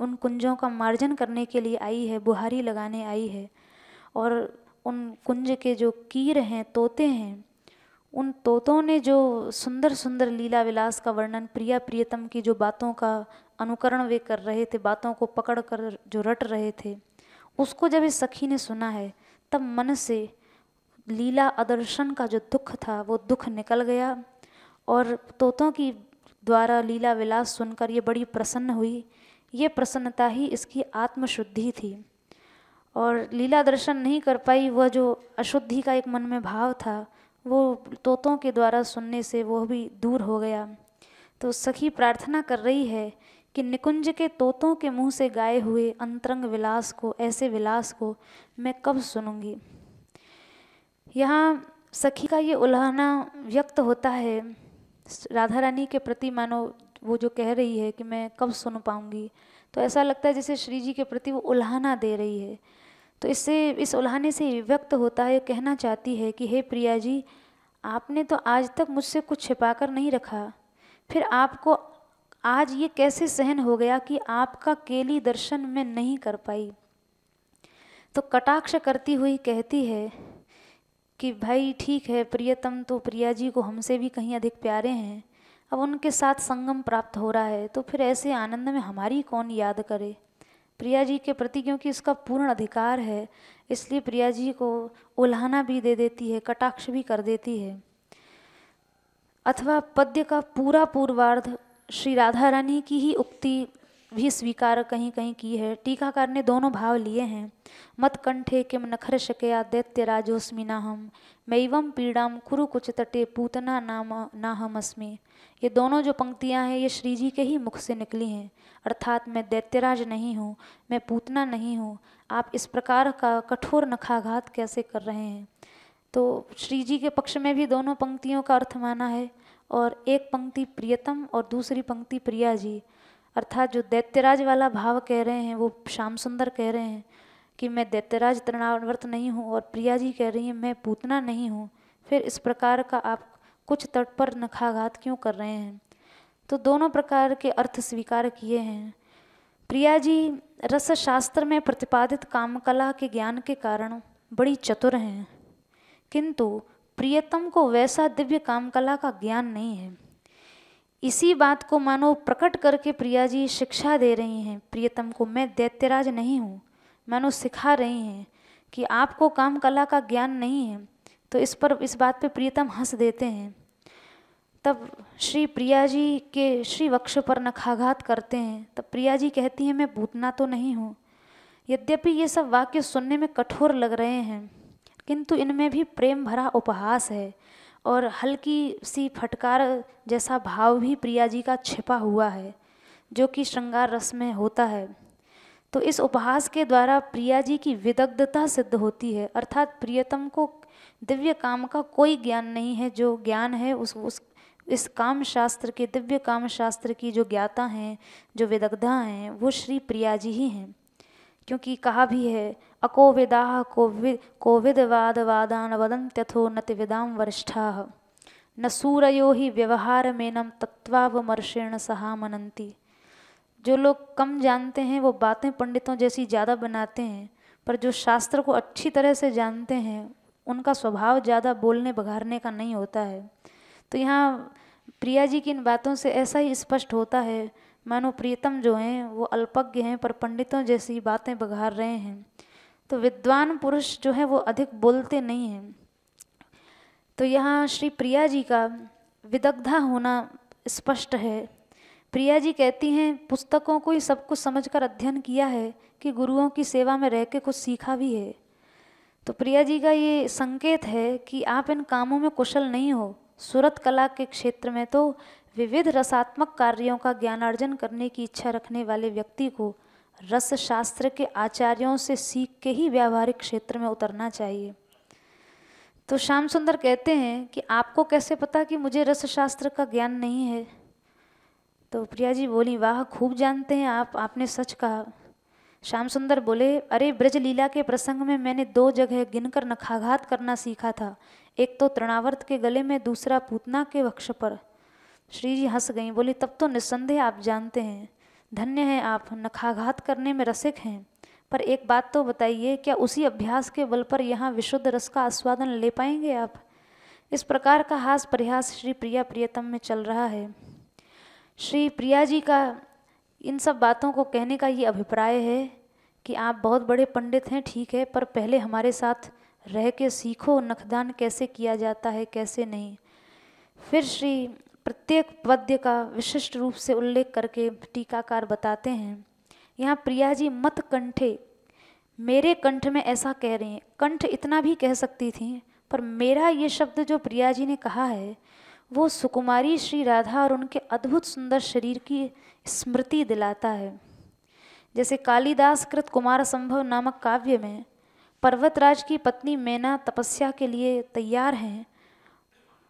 उन कुंजों का मार्जन करने के लिए आई है बुहारी लगाने आई है और उन कुंज के जो कीर हैं तोते हैं उन तोतों ने जो सुंदर सुंदर लीला विलास का वर्णन प्रिया प्रियतम की जो बातों का अनुकरण वे कर रहे थे बातों को पकड़ कर जो रट रहे थे उसको जब इस सखी ने सुना है तब मन से लीला अदर्शन का जो दुख था वो दुख निकल गया और तोतों की द्वारा लीला विलास सुनकर ये बड़ी प्रसन्न हुई ये प्रसन्नता ही इसकी आत्मशुद्धि थी और लीला दर्शन नहीं कर पाई वह जो अशुद्धि का एक मन में भाव था वो तोतों के द्वारा सुनने से वह भी दूर हो गया तो सखी प्रार्थना कर रही है कि निकुंज के तोतों के मुंह से गाए हुए अंतरंग विलास को ऐसे विलास को मैं कब सुनूंगी यहाँ सखी का ये उल्हाना व्यक्त होता है राधा रानी के प्रति मानो वो जो कह रही है कि मैं कब सुन पाऊंगी तो ऐसा लगता है जैसे श्री जी के प्रति वो उल्हाना दे रही है तो इससे इस उल्हाने से व्यक्त होता है कहना चाहती है कि हे प्रिया जी आपने तो आज तक मुझसे कुछ छिपा कर नहीं रखा फिर आपको आज ये कैसे सहन हो गया कि आपका केली दर्शन मैं नहीं कर पाई तो कटाक्ष करती हुई कहती है कि भाई ठीक है प्रियतम तो प्रिया जी को हमसे भी कहीं अधिक प्यारे हैं अब उनके साथ संगम प्राप्त हो रहा है तो फिर ऐसे आनंद में हमारी कौन याद करे प्रिया जी के प्रति क्योंकि इसका पूर्ण अधिकार है इसलिए प्रिया जी को उल्हाना भी दे देती है कटाक्ष भी कर देती है अथवा पद्य का पूरा पूर्वार्ध श्री राधा रानी की ही उक्ति भी स्वीकार कहीं कहीं की है टीकाकार ने दोनों भाव लिए हैं मत कंठे किम नखर शकया दैत्य राजोस्मि ना हम मैवम पीड़ाम कुरु कुछ तटे पूतना नाम ना हम अस्मि ये दोनों जो पंक्तियाँ हैं ये श्री जी के ही मुख से निकली हैं अर्थात मैं दैत्यराज नहीं हूँ मैं पूतना नहीं हूँ आप इस प्रकार का कठोर नखाघात कैसे कर रहे हैं तो श्री जी के पक्ष में भी दोनों पंक्तियों का अर्थ माना है और एक पंक्ति प्रियतम और दूसरी पंक्ति प्रिया जी अर्थात जो दैत्यराज वाला भाव कह रहे हैं वो श्याम सुंदर कह रहे हैं कि मैं दैत्यराज तृणावर्त नहीं हूँ और प्रिया जी कह रही हैं मैं पूतना नहीं हूँ फिर इस प्रकार का आप कुछ तट पर नखाघात क्यों कर रहे हैं तो दोनों प्रकार के अर्थ स्वीकार किए हैं प्रिया जी रस शास्त्र में प्रतिपादित कामकला के ज्ञान के कारण बड़ी चतुर हैं किंतु प्रियतम को वैसा दिव्य कामकला का ज्ञान नहीं है इसी बात को मानो प्रकट करके प्रिया जी शिक्षा दे रही हैं प्रियतम को मैं दैत्यराज नहीं हूँ मानो सिखा रही हैं कि आपको काम कला का ज्ञान नहीं है तो इस पर इस बात पे प्रियतम हंस देते हैं तब श्री प्रिया जी के श्री वक्ष पर नखाघात करते हैं तब प्रिया जी कहती हैं मैं भूतना तो नहीं हूँ यद्यपि ये सब वाक्य सुनने में कठोर लग रहे हैं किंतु इनमें भी प्रेम भरा उपहास है और हल्की सी फटकार जैसा भाव भी प्रिया जी का छिपा हुआ है जो कि श्रृंगार रस में होता है तो इस उपहास के द्वारा प्रिया जी की विदग्धता सिद्ध होती है अर्थात प्रियतम को दिव्य काम का कोई ज्ञान नहीं है जो ज्ञान है उस उस इस काम शास्त्र के दिव्य काम शास्त्र की जो ज्ञाता हैं जो विदग्धा हैं वो श्री प्रिया जी ही हैं क्योंकि कहा भी है अकोविदा विदाह कोविद कोविदवाद वादान वदंत्यथो नतिविदाम वरिष्ठा न सूरयो ही व्यवहार मेनम तत्वावमर्षेण सहा मनंती जो लोग कम जानते हैं वो बातें पंडितों जैसी ज़्यादा बनाते हैं पर जो शास्त्र को अच्छी तरह से जानते हैं उनका स्वभाव ज़्यादा बोलने बघारने का नहीं होता है तो यहाँ प्रिया जी की इन बातों से ऐसा ही स्पष्ट होता है मानो प्रीतम जो हैं वो अल्पज्ञ हैं पर पंडितों जैसी बातें बघार रहे हैं तो विद्वान पुरुष जो है वो अधिक बोलते नहीं हैं तो यहाँ श्री प्रिया जी का विदग्धा होना स्पष्ट है प्रिया जी कहती हैं पुस्तकों को ही सब कुछ समझकर अध्ययन किया है कि गुरुओं की सेवा में रह के कुछ सीखा भी है तो प्रिया जी का ये संकेत है कि आप इन कामों में कुशल नहीं हो सूरत कला के क्षेत्र में तो विविध रसात्मक कार्यों का ज्ञान अर्जन करने की इच्छा रखने वाले व्यक्ति को रस शास्त्र के आचार्यों से सीख के ही व्यावहारिक क्षेत्र में उतरना चाहिए तो श्याम सुंदर कहते हैं कि आपको कैसे पता कि मुझे रस शास्त्र का ज्ञान नहीं है तो प्रिया जी बोली वाह खूब जानते हैं आप आपने सच कहा श्याम सुंदर बोले अरे ब्रज लीला के प्रसंग में मैंने दो जगह गिनकर नखाघात करना सीखा था एक तो तृणावर्त के गले में दूसरा पूतना के वक्ष पर श्री जी हंस गई बोली तब तो निस्संदेह आप जानते हैं धन्य हैं आप नखाघात करने में रसिक हैं पर एक बात तो बताइए क्या उसी अभ्यास के बल पर यहाँ विशुद्ध रस का आस्वादन ले पाएंगे आप इस प्रकार का हास प्रयास श्री प्रिया प्रियतम में चल रहा है श्री प्रिया जी का इन सब बातों को कहने का ये अभिप्राय है कि आप बहुत बड़े पंडित हैं ठीक है पर पहले हमारे साथ रह के सीखो नखदान कैसे किया जाता है कैसे नहीं फिर श्री प्रत्येक पद्य का विशिष्ट रूप से उल्लेख करके टीकाकार बताते हैं यहाँ प्रिया जी मत कंठे मेरे कंठ में ऐसा कह रही हैं कंठ इतना भी कह सकती थी पर मेरा ये शब्द जो प्रिया जी ने कहा है वो सुकुमारी श्री राधा और उनके अद्भुत सुंदर शरीर की स्मृति दिलाता है जैसे कालिदास कृत कुमार संभव नामक काव्य में पर्वतराज की पत्नी मैना तपस्या के लिए तैयार हैं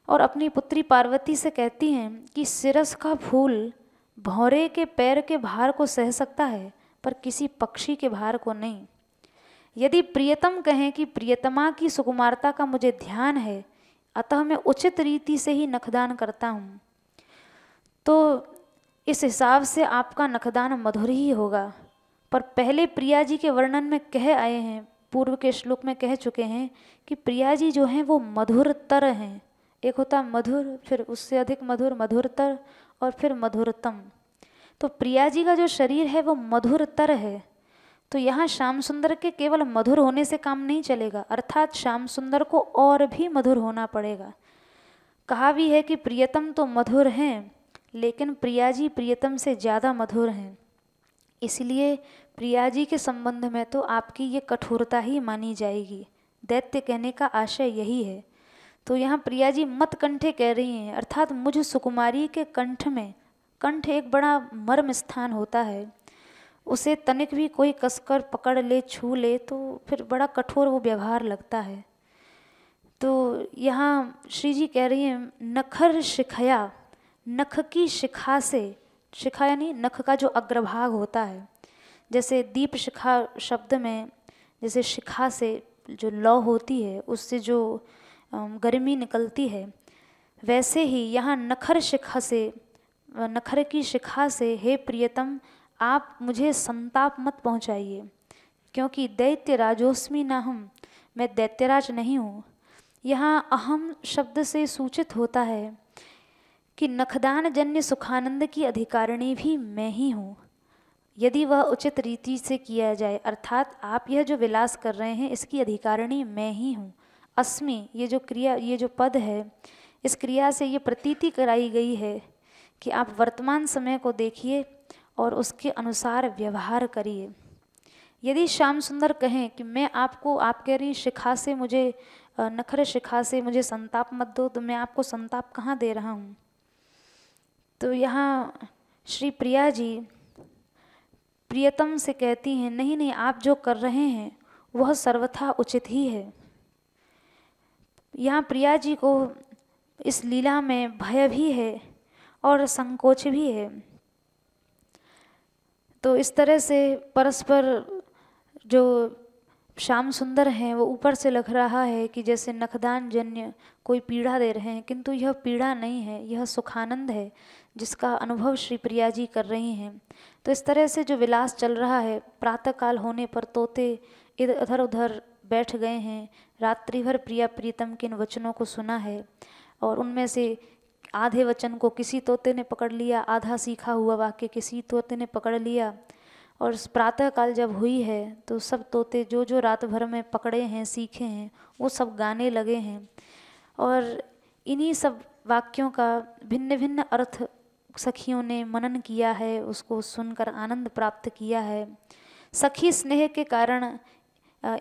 और अपनी पुत्री पार्वती से कहती हैं कि सिरस का फूल भौरे के पैर के भार को सह सकता है पर किसी पक्षी के भार को नहीं यदि प्रियतम कहें कि प्रियतमा की सुकुमारता का मुझे ध्यान है अतः मैं उचित रीति से ही नखदान करता हूँ तो इस हिसाब से आपका नखदान मधुर ही होगा पर पहले प्रिया जी के वर्णन में कह आए हैं पूर्व के श्लोक में कह चुके हैं कि प्रिया जी जो हैं वो मधुर तर हैं एक होता मधुर फिर उससे अधिक मधुर मधुरतर और फिर मधुरतम तो प्रिया जी का जो शरीर है वो मधुरतर है तो यहाँ श्याम सुंदर के केवल मधुर होने से काम नहीं चलेगा अर्थात श्याम सुंदर को और भी मधुर होना पड़ेगा कहा भी है कि प्रियतम तो मधुर हैं लेकिन प्रिया जी प्रियतम से ज़्यादा मधुर हैं इसलिए प्रिया जी के संबंध में तो आपकी ये कठोरता ही मानी जाएगी दैत्य कहने का आशय यही है तो यहाँ प्रिया जी मत कंठे कह रही हैं अर्थात मुझ सुकुमारी के कंठ में कंठ एक बड़ा मर्म स्थान होता है उसे तनिक भी कोई कसकर पकड़ ले छू ले तो फिर बड़ा कठोर वो व्यवहार लगता है तो यहाँ श्री जी कह रही हैं नखर शिखया नख की शिखा से शिखा यानी नख का जो अग्रभाग होता है जैसे दीप शिखा शब्द में जैसे शिखा से जो लौ होती है उससे जो गर्मी निकलती है वैसे ही यहाँ नखर शिखा से नखर की शिखा से हे प्रियतम आप मुझे संताप मत पहुँचाइए क्योंकि दैत्य राजोस्मी न हम मैं दैत्यराज नहीं हूँ यहाँ अहम शब्द से सूचित होता है कि नखदान जन्य सुखानंद की अधिकारिणी भी मैं ही हूँ यदि वह उचित रीति से किया जाए अर्थात आप यह जो विलास कर रहे हैं इसकी अधिकारिणी मैं ही हूँ अस्मि ये जो क्रिया ये जो पद है इस क्रिया से ये प्रतीति कराई गई है कि आप वर्तमान समय को देखिए और उसके अनुसार व्यवहार करिए यदि श्याम सुंदर कहें कि मैं आपको आप कह रही शिखा से मुझे नखर शिखा से मुझे संताप मत दो तो मैं आपको संताप कहाँ दे रहा हूँ तो यहाँ श्री प्रिया जी प्रियतम से कहती हैं नहीं नहीं आप जो कर रहे हैं वह सर्वथा उचित ही है यहाँ प्रिया जी को इस लीला में भय भी है और संकोच भी है तो इस तरह से परस्पर जो श्याम सुंदर हैं वो ऊपर से लग रहा है कि जैसे नखदान जन्य कोई पीड़ा दे रहे हैं किंतु यह पीड़ा नहीं है यह सुखानंद है जिसका अनुभव श्री प्रिया जी कर रही हैं तो इस तरह से जो विलास चल रहा है प्रातःकाल होने पर तोते इधर उधर बैठ गए हैं रात्रि भर प्रिया प्रीतम के इन वचनों को सुना है और उनमें से आधे वचन को किसी तोते ने पकड़ लिया आधा सीखा हुआ वाक्य किसी तोते ने पकड़ लिया और प्रातःकाल जब हुई है तो सब तोते जो जो रात भर में पकड़े हैं सीखे हैं वो सब गाने लगे हैं और इन्हीं सब वाक्यों का भिन्न भिन्न अर्थ सखियों ने मनन किया है उसको सुनकर आनंद प्राप्त किया है सखी स्नेह के कारण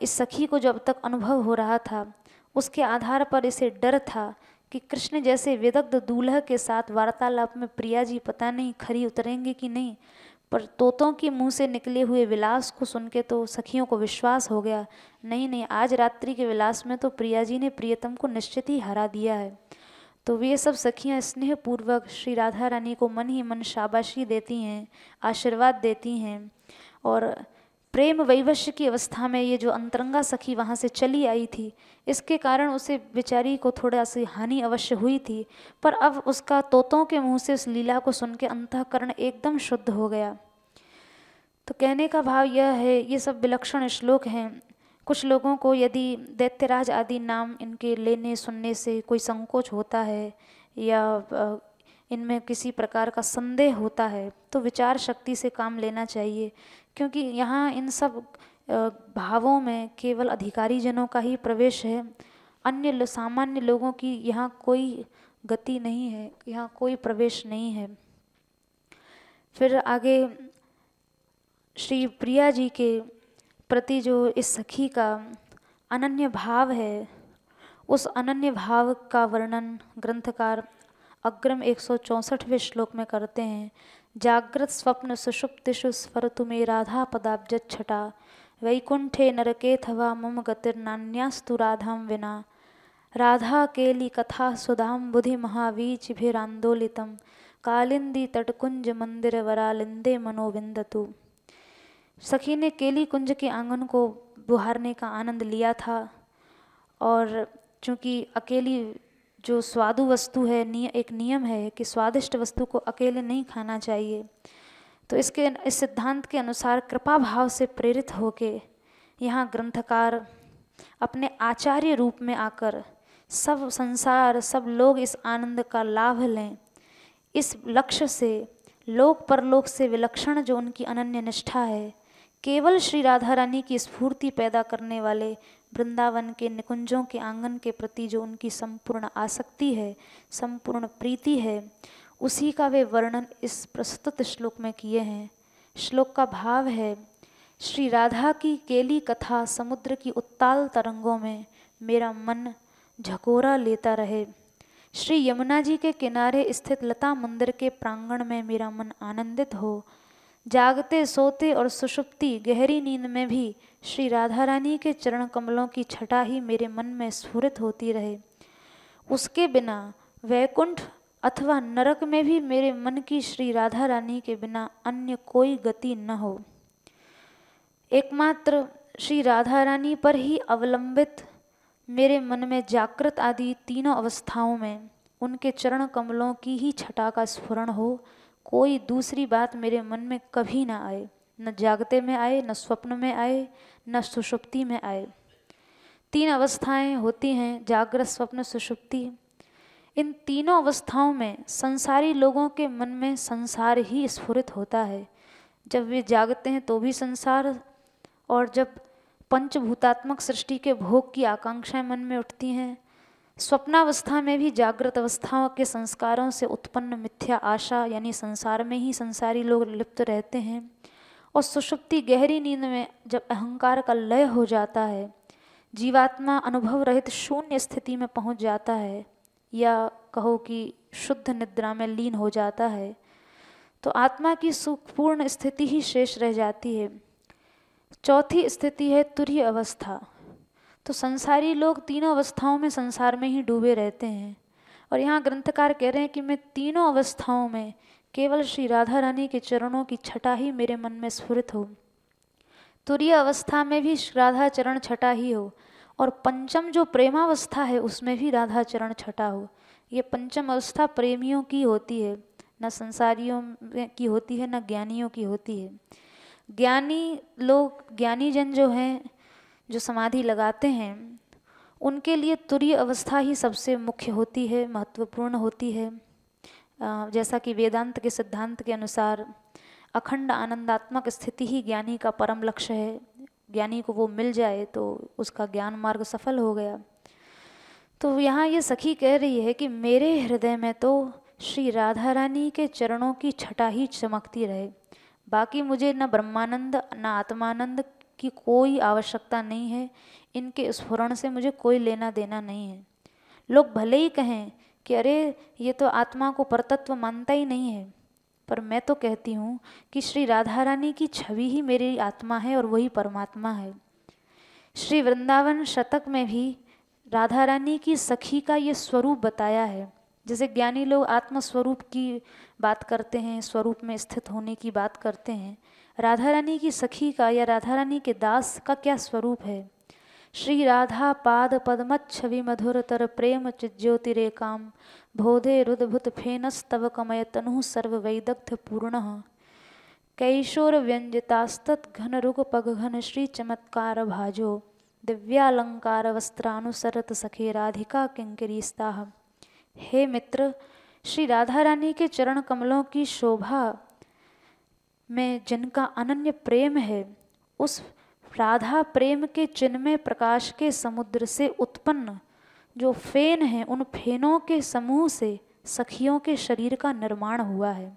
इस सखी को जब अब तक अनुभव हो रहा था उसके आधार पर इसे डर था कि कृष्ण जैसे विदग्ध दूल्ह के साथ वार्तालाप में प्रिया जी पता नहीं खरी उतरेंगे कि नहीं पर तोतों के मुंह से निकले हुए विलास को सुन के तो सखियों को विश्वास हो गया नहीं नहीं आज रात्रि के विलास में तो प्रिया जी ने प्रियतम को निश्चित ही हरा दिया है तो वे सब सखियां स्नेहपूर्वक श्री राधा रानी को मन ही मन शाबाशी देती हैं आशीर्वाद देती हैं और प्रेम वैवश्य की अवस्था में ये जो अंतरंगा सखी वहाँ से चली आई थी इसके कारण उसे बेचारी को थोड़ा सी हानि अवश्य हुई थी पर अब उसका तोतों के मुंह से उस लीला को सुन के अंतकरण एकदम शुद्ध हो गया तो कहने का भाव यह है ये सब विलक्षण श्लोक हैं कुछ लोगों को यदि दैत्यराज आदि नाम इनके लेने सुनने से कोई संकोच होता है या इनमें किसी प्रकार का संदेह होता है तो विचार शक्ति से काम लेना चाहिए क्योंकि यहाँ इन सब भावों में केवल अधिकारी जनों का ही प्रवेश है अन्य सामान्य लोगों की यहाँ कोई गति नहीं है यहाँ कोई प्रवेश नहीं है फिर आगे श्री प्रिया जी के प्रति जो इस सखी का अनन्य भाव है उस अनन्य भाव का वर्णन ग्रंथकार अग्रम एक श्लोक में करते हैं जागृत स्वप्न सुषुप्तिषु स्फर राधा मे छटा वैकुंठे नरके थवा मम गतिर्नान्यास्तु राधाम विना राधा केली कथा सुधाम बुधि कालिंदी तटकुंज मंदिर वरालिंदे मनोविंदतु सखी ने केली कुंज के आंगन को बुहारने का आनंद लिया था और चूंकि अकेली जो स्वादु वस्तु है निय, एक नियम है कि स्वादिष्ट वस्तु को अकेले नहीं खाना चाहिए तो इसके इस सिद्धांत के अनुसार कृपा भाव से प्रेरित होके यहाँ ग्रंथकार अपने आचार्य रूप में आकर सब संसार सब लोग इस आनंद का लाभ लें इस लक्ष्य से लोक परलोक से विलक्षण जो उनकी अनन्य निष्ठा है केवल श्री राधा रानी की स्फूर्ति पैदा करने वाले वृंदावन के निकुंजों के आंगन के प्रति जो उनकी संपूर्ण आसक्ति है संपूर्ण प्रीति है उसी का वे वर्णन इस प्रस्तुत श्लोक में किए हैं श्लोक का भाव है श्री राधा की केली कथा समुद्र की उत्ताल तरंगों में मेरा मन झकोरा लेता रहे श्री यमुना जी के किनारे स्थित लता मंदिर के प्रांगण में मेरा मन आनंदित हो जागते सोते और सुषुप्ति गहरी नींद में भी श्री राधा रानी के चरण कमलों की छटा ही मेरे मन में स्फुरित होती रहे उसके बिना वैकुंठ अथवा नरक में भी मेरे मन की श्री राधा रानी के बिना अन्य कोई गति न हो एकमात्र श्री राधा रानी पर ही अवलंबित मेरे मन में जागृत आदि तीनों अवस्थाओं में उनके चरण कमलों की ही छटा का स्फुरण हो कोई दूसरी बात मेरे मन में कभी ना आए न जागते में आए न स्वप्न में आए न सुषुप्ति में आए तीन अवस्थाएं होती हैं जागृत स्वप्न सुषुप्ति इन तीनों अवस्थाओं में संसारी लोगों के मन में संसार ही स्फुरित होता है जब वे जागते हैं तो भी संसार और जब पंचभूतात्मक सृष्टि के भोग की आकांक्षाएं मन में उठती हैं स्वप्नावस्था में भी जागृत अवस्थाओं के संस्कारों से उत्पन्न मिथ्या आशा यानी संसार में ही संसारी लोग लिप्त रहते हैं और सुषुप्ति गहरी नींद में जब अहंकार का लय हो जाता है जीवात्मा अनुभव रहित शून्य स्थिति में पहुंच जाता है या कहो कि शुद्ध निद्रा में लीन हो जाता है तो आत्मा की सुखपूर्ण स्थिति ही शेष रह जाती है चौथी स्थिति है तुरी अवस्था तो संसारी लोग तीनों अवस्थाओं में संसार में ही डूबे रहते हैं और यहाँ ग्रंथकार कह रहे हैं कि मैं तीनों अवस्थाओं में केवल श्री राधा रानी के चरणों की छटा ही मेरे मन में स्फुरित हो तुरीय अवस्था में भी राधा चरण छटा ही हो और पंचम जो प्रेमावस्था है उसमें भी राधा चरण छटा हो ये पंचम अवस्था प्रेमियों की होती है न संसारियों की होती है न ज्ञानियों की होती है ज्ञानी लोग ज्ञानी जन जो हैं जो समाधि लगाते हैं उनके लिए तुरीय अवस्था ही सबसे मुख्य होती है महत्वपूर्ण होती है जैसा कि वेदांत के सिद्धांत के अनुसार अखंड आनंदात्मक स्थिति ही ज्ञानी का परम लक्ष्य है ज्ञानी को वो मिल जाए तो उसका ज्ञान मार्ग सफल हो गया तो यहाँ ये सखी कह रही है कि मेरे हृदय में तो श्री राधा रानी के चरणों की छटा ही चमकती रहे बाकी मुझे न ब्रह्मानंद न आत्मानंद की कोई आवश्यकता नहीं है इनके स्फुरण से मुझे कोई लेना देना नहीं है लोग भले ही कहें कि अरे ये तो आत्मा को परतत्व मानता ही नहीं है पर मैं तो कहती हूँ कि श्री राधा रानी की छवि ही मेरी आत्मा है और वही परमात्मा है श्री वृंदावन शतक में भी राधा रानी की सखी का ये स्वरूप बताया है जैसे ज्ञानी लोग आत्मस्वरूप की बात करते हैं स्वरूप में स्थित होने की बात करते हैं राधा रानी की सखी का या राधा रानी के दास का क्या स्वरूप है श्री राधा पाद पद्म छवि मधुर तर प्रेम चिज्योतिरेकाम भोधे रुद्भुत फेनस तव कमय तनु सर्व वैदग्ध पूर्ण कैशोर व्यंजितास्तत घन रुग पग घन श्री चमत्कार भाजो दिव्यालंकार वस्त्रानुसरत सखे राधिका किंकरीस्ता हे मित्र श्री राधा रानी के चरण कमलों की शोभा में जिनका अनन्य प्रेम है उस राधा प्रेम के चिन्मय प्रकाश के समुद्र से उत्पन्न जो फेन हैं उन फेनों के समूह से सखियों के शरीर का निर्माण हुआ है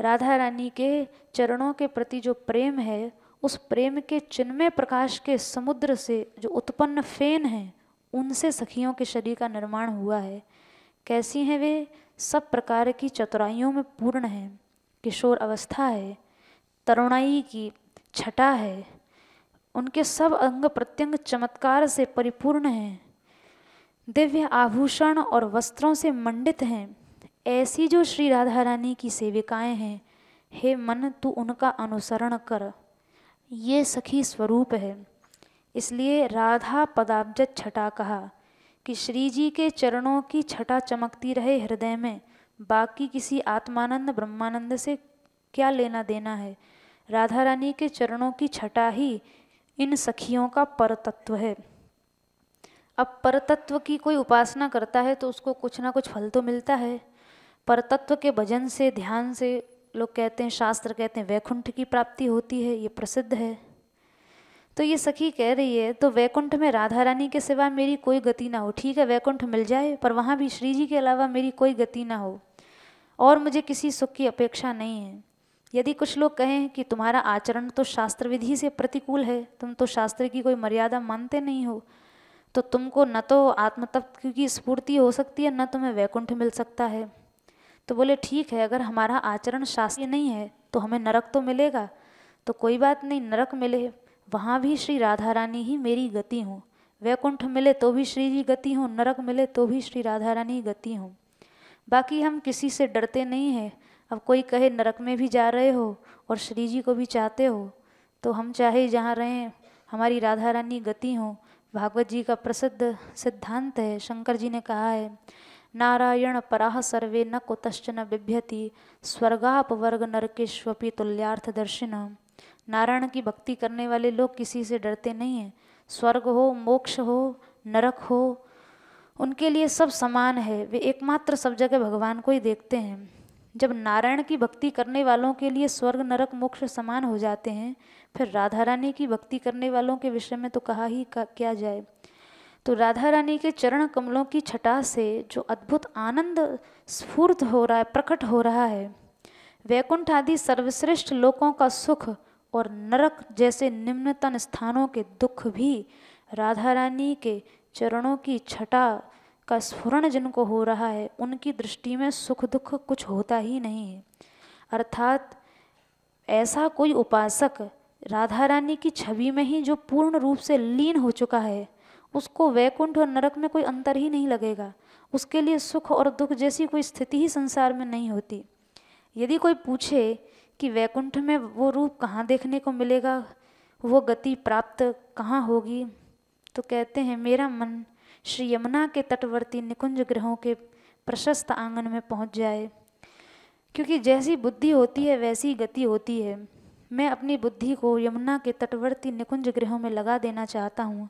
राधा रानी के चरणों के प्रति जो प्रेम है उस प्रेम के चिन्मय प्रकाश के समुद्र से जो उत्पन्न फेन हैं उनसे सखियों के शरीर का निर्माण हुआ है कैसी हैं वे सब प्रकार की चतुराइयों में पूर्ण हैं किशोर अवस्था है तरुणाई की छटा है उनके सब अंग प्रत्यंग चमत्कार से परिपूर्ण हैं दिव्य आभूषण और वस्त्रों से मंडित हैं ऐसी जो श्री राधा रानी की सेविकाएं हैं हे मन तू उनका अनुसरण कर ये सखी स्वरूप है इसलिए राधा पदाब्जत छटा कहा कि श्री जी के चरणों की छटा चमकती रहे हृदय में बाकी किसी आत्मानंद ब्रह्मानंद से क्या लेना देना है राधा रानी के चरणों की छटा ही इन सखियों का परतत्व है अब परतत्व की कोई उपासना करता है तो उसको कुछ ना कुछ फल तो मिलता है परतत्व के भजन से ध्यान से लोग कहते हैं शास्त्र कहते हैं वैकुंठ की प्राप्ति होती है ये प्रसिद्ध है तो ये सखी कह रही है तो वैकुंठ में राधा रानी के सिवा मेरी कोई गति ना हो ठीक है वैकुंठ मिल जाए पर वहाँ भी श्री जी के अलावा मेरी कोई गति ना हो और मुझे किसी सुख की अपेक्षा नहीं है यदि कुछ लोग कहें कि तुम्हारा आचरण तो शास्त्र विधि से प्रतिकूल है तुम तो शास्त्र की कोई मर्यादा मानते नहीं हो तो तुमको न तो आत्मतत्व की स्फूर्ति हो सकती है न तुम्हें वैकुंठ मिल सकता है तो बोले ठीक है अगर हमारा आचरण शास्त्रीय नहीं है तो हमें नरक तो मिलेगा तो कोई बात नहीं नरक मिले वहाँ भी श्री राधा रानी ही मेरी गति हूँ वैकुंठ मिले तो भी श्री जी गति हूँ नरक मिले तो भी श्री राधा रानी गति हूँ बाकी हम किसी से डरते नहीं हैं अब कोई कहे नरक में भी जा रहे हो और श्री जी को भी चाहते हो तो हम चाहे जहाँ रहें हमारी राधा रानी गति हो भागवत जी का प्रसिद्ध सिद्धांत है शंकर जी ने कहा है नारायण पराह सर्वे न कुतश्च न बिभ्यति स्वर्गापवर्ग नरकेश्वपि तुल्यार्थ दर्शिनम नारायण की भक्ति करने वाले लोग किसी से डरते नहीं हैं स्वर्ग हो मोक्ष हो नरक हो उनके लिए सब समान है वे एकमात्र सब जगह भगवान को ही देखते हैं जब नारायण की भक्ति करने वालों के लिए स्वर्ग नरक मोक्ष समान हो जाते हैं फिर राधा रानी की भक्ति करने वालों के विषय में तो कहा ही क्या जाए तो राधा रानी के चरण कमलों की छटा से जो अद्भुत आनंद स्फूर्त हो रहा है प्रकट हो रहा है वैकुंठ आदि सर्वश्रेष्ठ लोकों का सुख और नरक जैसे निम्नतन स्थानों के दुख भी राधा रानी के चरणों की छटा का स्फुरण जिनको हो रहा है उनकी दृष्टि में सुख दुख कुछ होता ही नहीं है अर्थात ऐसा कोई उपासक राधा रानी की छवि में ही जो पूर्ण रूप से लीन हो चुका है उसको वैकुंठ और नरक में कोई अंतर ही नहीं लगेगा उसके लिए सुख और दुख जैसी कोई स्थिति ही संसार में नहीं होती यदि कोई पूछे कि वैकुंठ में वो रूप कहाँ देखने को मिलेगा वो गति प्राप्त कहाँ होगी तो कहते हैं मेरा मन श्री यमुना के तटवर्ती निकुंज ग्रहों के प्रशस्त आंगन में पहुँच जाए क्योंकि जैसी बुद्धि होती है वैसी गति होती है मैं अपनी बुद्धि को यमुना के तटवर्ती निकुंज गृहों में लगा देना चाहता हूँ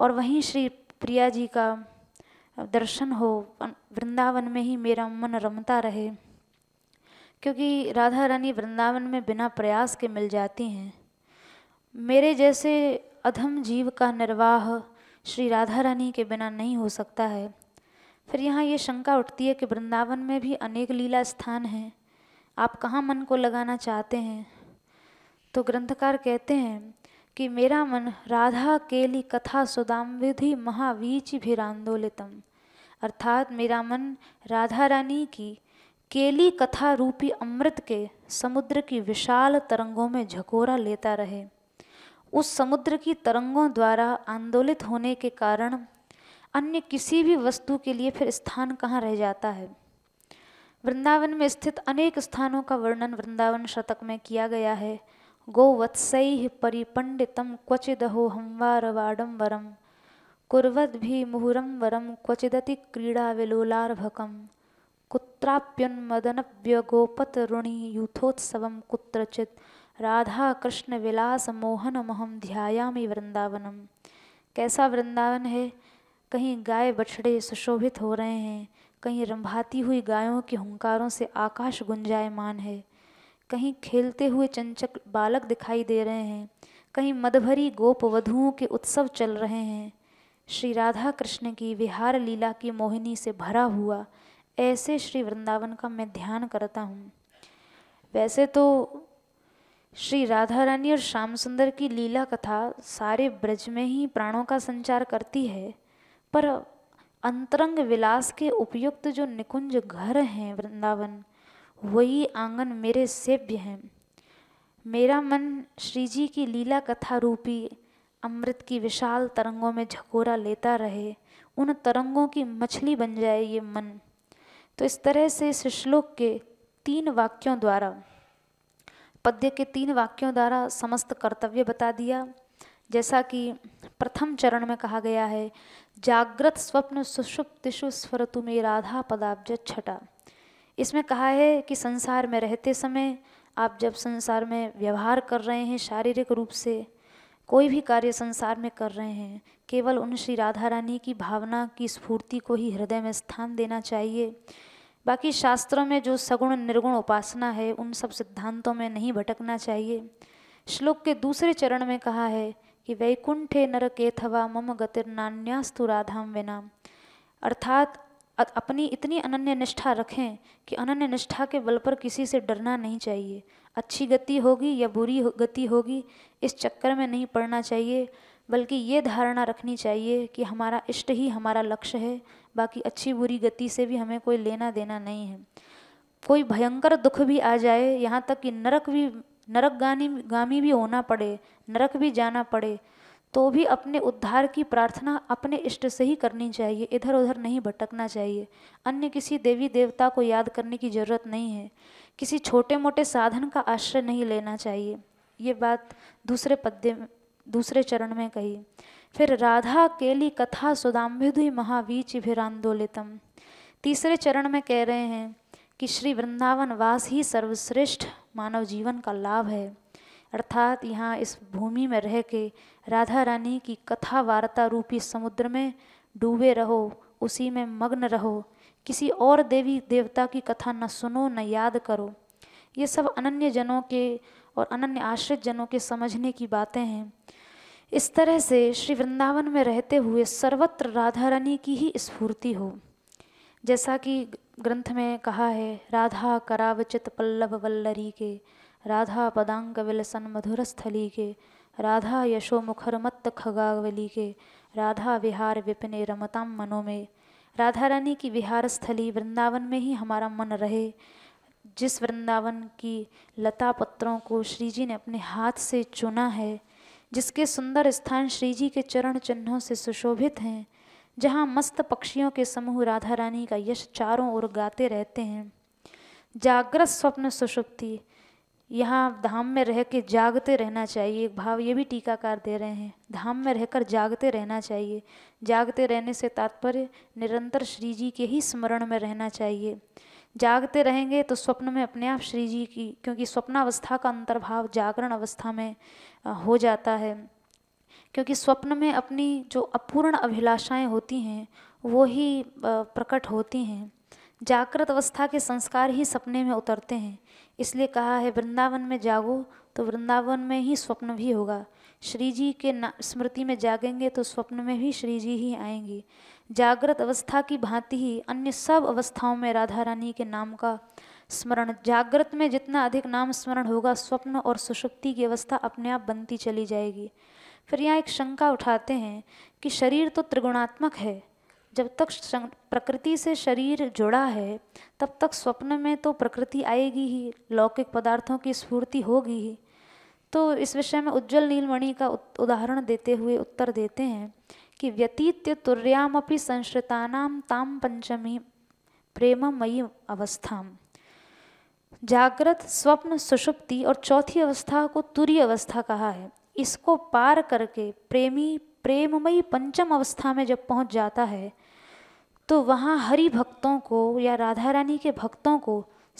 और वहीं श्री प्रिया जी का दर्शन हो वृंदावन में ही मेरा मन रमता रहे क्योंकि राधा रानी वृंदावन में बिना प्रयास के मिल जाती हैं मेरे जैसे अधम जीव का निर्वाह श्री राधा रानी के बिना नहीं हो सकता है फिर यहाँ ये शंका उठती है कि वृंदावन में भी अनेक लीला स्थान हैं आप कहाँ मन को लगाना चाहते हैं तो ग्रंथकार कहते हैं कि मेरा मन राधा केली कथा सुदाम विधि भी आंदोलितम अर्थात मेरा मन राधा रानी की केली कथा रूपी अमृत के समुद्र की विशाल तरंगों में झकोरा लेता रहे उस समुद्र की तरंगों द्वारा आंदोलित होने के कारण अन्य किसी भी वस्तु के लिए फिर स्थान कहाँ रह जाता है वृंदावन में स्थित अनेक स्थानों का वर्णन वृंदावन शतक में किया गया है गोवत्सैः परिपंडितम क्वचिदहो हमवार वाडम्बरम मुहुरम वरम क्वचिदति क्रीड़ा विलोलार्भकम यूथोत्सव राधा कृष्ण विलास मोहन मोहम ध्यायामी वृंदावनम कैसा वृंदावन है कहीं गाय बछड़े सुशोभित हो रहे हैं कहीं रंभाती हुई गायों के हुंकारों से आकाश गुंजायमान है कहीं खेलते हुए चंचक बालक दिखाई दे रहे हैं कहीं मदभरी गोप वधुओं के उत्सव चल रहे हैं श्री राधा कृष्ण की विहार लीला की मोहिनी से भरा हुआ ऐसे श्री वृंदावन का मैं ध्यान करता हूँ वैसे तो श्री राधा रानी और श्याम सुंदर की लीला कथा सारे ब्रज में ही प्राणों का संचार करती है पर अंतरंग विलास के उपयुक्त जो निकुंज घर हैं वृंदावन वही आंगन मेरे सेव्य हैं मेरा मन श्री जी की लीला कथा रूपी अमृत की विशाल तरंगों में झकोरा लेता रहे उन तरंगों की मछली बन जाए ये मन तो इस तरह से इस श्लोक के तीन वाक्यों द्वारा पद्य के तीन वाक्यों द्वारा समस्त कर्तव्य बता दिया जैसा कि प्रथम चरण में कहा गया है जागृत स्वप्न सुषुप्तिषु स्फरतु में राधा पदाब्ज छटा इसमें कहा है कि संसार में रहते समय आप जब संसार में व्यवहार कर रहे हैं शारीरिक रूप से कोई भी कार्य संसार में कर रहे हैं केवल उन श्री राधा रानी की भावना की स्फूर्ति को ही हृदय में स्थान देना चाहिए बाकी शास्त्रों में जो सगुण निर्गुण उपासना है उन सब सिद्धांतों में नहीं भटकना चाहिए श्लोक के दूसरे चरण में कहा है कि वैकुंठे नर केथवा मम नान्यास्तु राधाम विना अर्थात अपनी इतनी अनन्य निष्ठा रखें कि अनन्य निष्ठा के बल पर किसी से डरना नहीं चाहिए अच्छी गति होगी या बुरी गति होगी इस चक्कर में नहीं पड़ना चाहिए बल्कि ये धारणा रखनी चाहिए कि हमारा इष्ट ही हमारा लक्ष्य है बाकी अच्छी बुरी गति से भी हमें कोई लेना देना नहीं है कोई भयंकर दुख भी आ जाए यहाँ तक कि नरक भी नरक गानी गामी भी होना पड़े नरक भी जाना पड़े तो भी अपने उद्धार की प्रार्थना अपने इष्ट से ही करनी चाहिए इधर उधर नहीं भटकना चाहिए अन्य किसी देवी देवता को याद करने की ज़रूरत नहीं है किसी छोटे मोटे साधन का आश्रय नहीं लेना चाहिए ये बात दूसरे पद्य दूसरे चरण में कही फिर राधा केली कथा सुदाम्भिधि महावीच भिरांदोलितम तीसरे चरण में कह रहे हैं कि श्री वृंदावन वास ही सर्वश्रेष्ठ मानव जीवन का लाभ है अर्थात यहाँ इस भूमि में रह के राधा रानी की कथा वार्ता रूपी समुद्र में डूबे रहो उसी में मग्न रहो किसी और देवी देवता की कथा न सुनो न याद करो ये सब अनन्य जनों के और अनन्य आश्रित जनों के समझने की बातें हैं इस तरह से श्री वृंदावन में रहते हुए सर्वत्र राधा रानी की ही स्फूर्ति हो जैसा कि ग्रंथ में कहा है राधा करावचित पल्लव वल्लरी के राधा पदांग विलसन स्थली के राधा यशो मुखर मत खगावली के राधा विहार विपने रमताम मनो में राधा रानी की विहार स्थली वृंदावन में ही हमारा मन रहे जिस वृंदावन की लता पत्रों को श्री जी ने अपने हाथ से चुना है जिसके सुंदर स्थान श्री जी के चरण चिन्हों से सुशोभित हैं जहाँ मस्त पक्षियों के समूह राधा रानी का यश चारों ओर गाते रहते हैं जागृत स्वप्न सुषुप्ति यहाँ धाम में रह के जागते रहना चाहिए एक भाव ये भी टीकाकार दे रहे हैं धाम में रहकर जागते रहना चाहिए जागते रहने से तात्पर्य निरंतर श्री जी के ही स्मरण में रहना चाहिए जागते रहेंगे तो स्वप्न में अपने आप श्री जी की क्योंकि स्वप्नावस्था का अंतर्भाव जागरण अवस्था में हो जाता है क्योंकि स्वप्न में अपनी जो अपूर्ण अभिलाषाएं होती हैं वो ही प्रकट होती हैं जागृत अवस्था के संस्कार ही सपने में उतरते हैं इसलिए कहा है वृंदावन में जागो तो वृंदावन में ही स्वप्न भी होगा श्री जी के स्मृति में जागेंगे तो स्वप्न में भी श्री जी ही आएंगी जागृत अवस्था की भांति ही अन्य सब अवस्थाओं में राधा रानी के नाम का स्मरण जागृत में जितना अधिक नाम स्मरण होगा स्वप्न और सुषुप्ति की अवस्था अपने आप बनती चली जाएगी फिर यहाँ एक शंका उठाते हैं कि शरीर तो त्रिगुणात्मक है जब तक प्रकृति से शरीर जुड़ा है तब तक स्वप्न में तो प्रकृति आएगी ही लौकिक पदार्थों की स्फूर्ति होगी ही तो इस विषय में उज्जवल नीलमणि का उदाहरण देते हुए उत्तर देते हैं कि व्यतीत्य तुर्यामपि संश्रितानाम ताम पंचमी प्रेममयी अवस्था जागृत स्वप्न सुषुप्ति और चौथी अवस्था को तुरी अवस्था कहा है इसको पार करके प्रेमी प्रेममयी पंचम अवस्था में जब पहुंच जाता है तो वहाँ हरि भक्तों को या राधा रानी के भक्तों को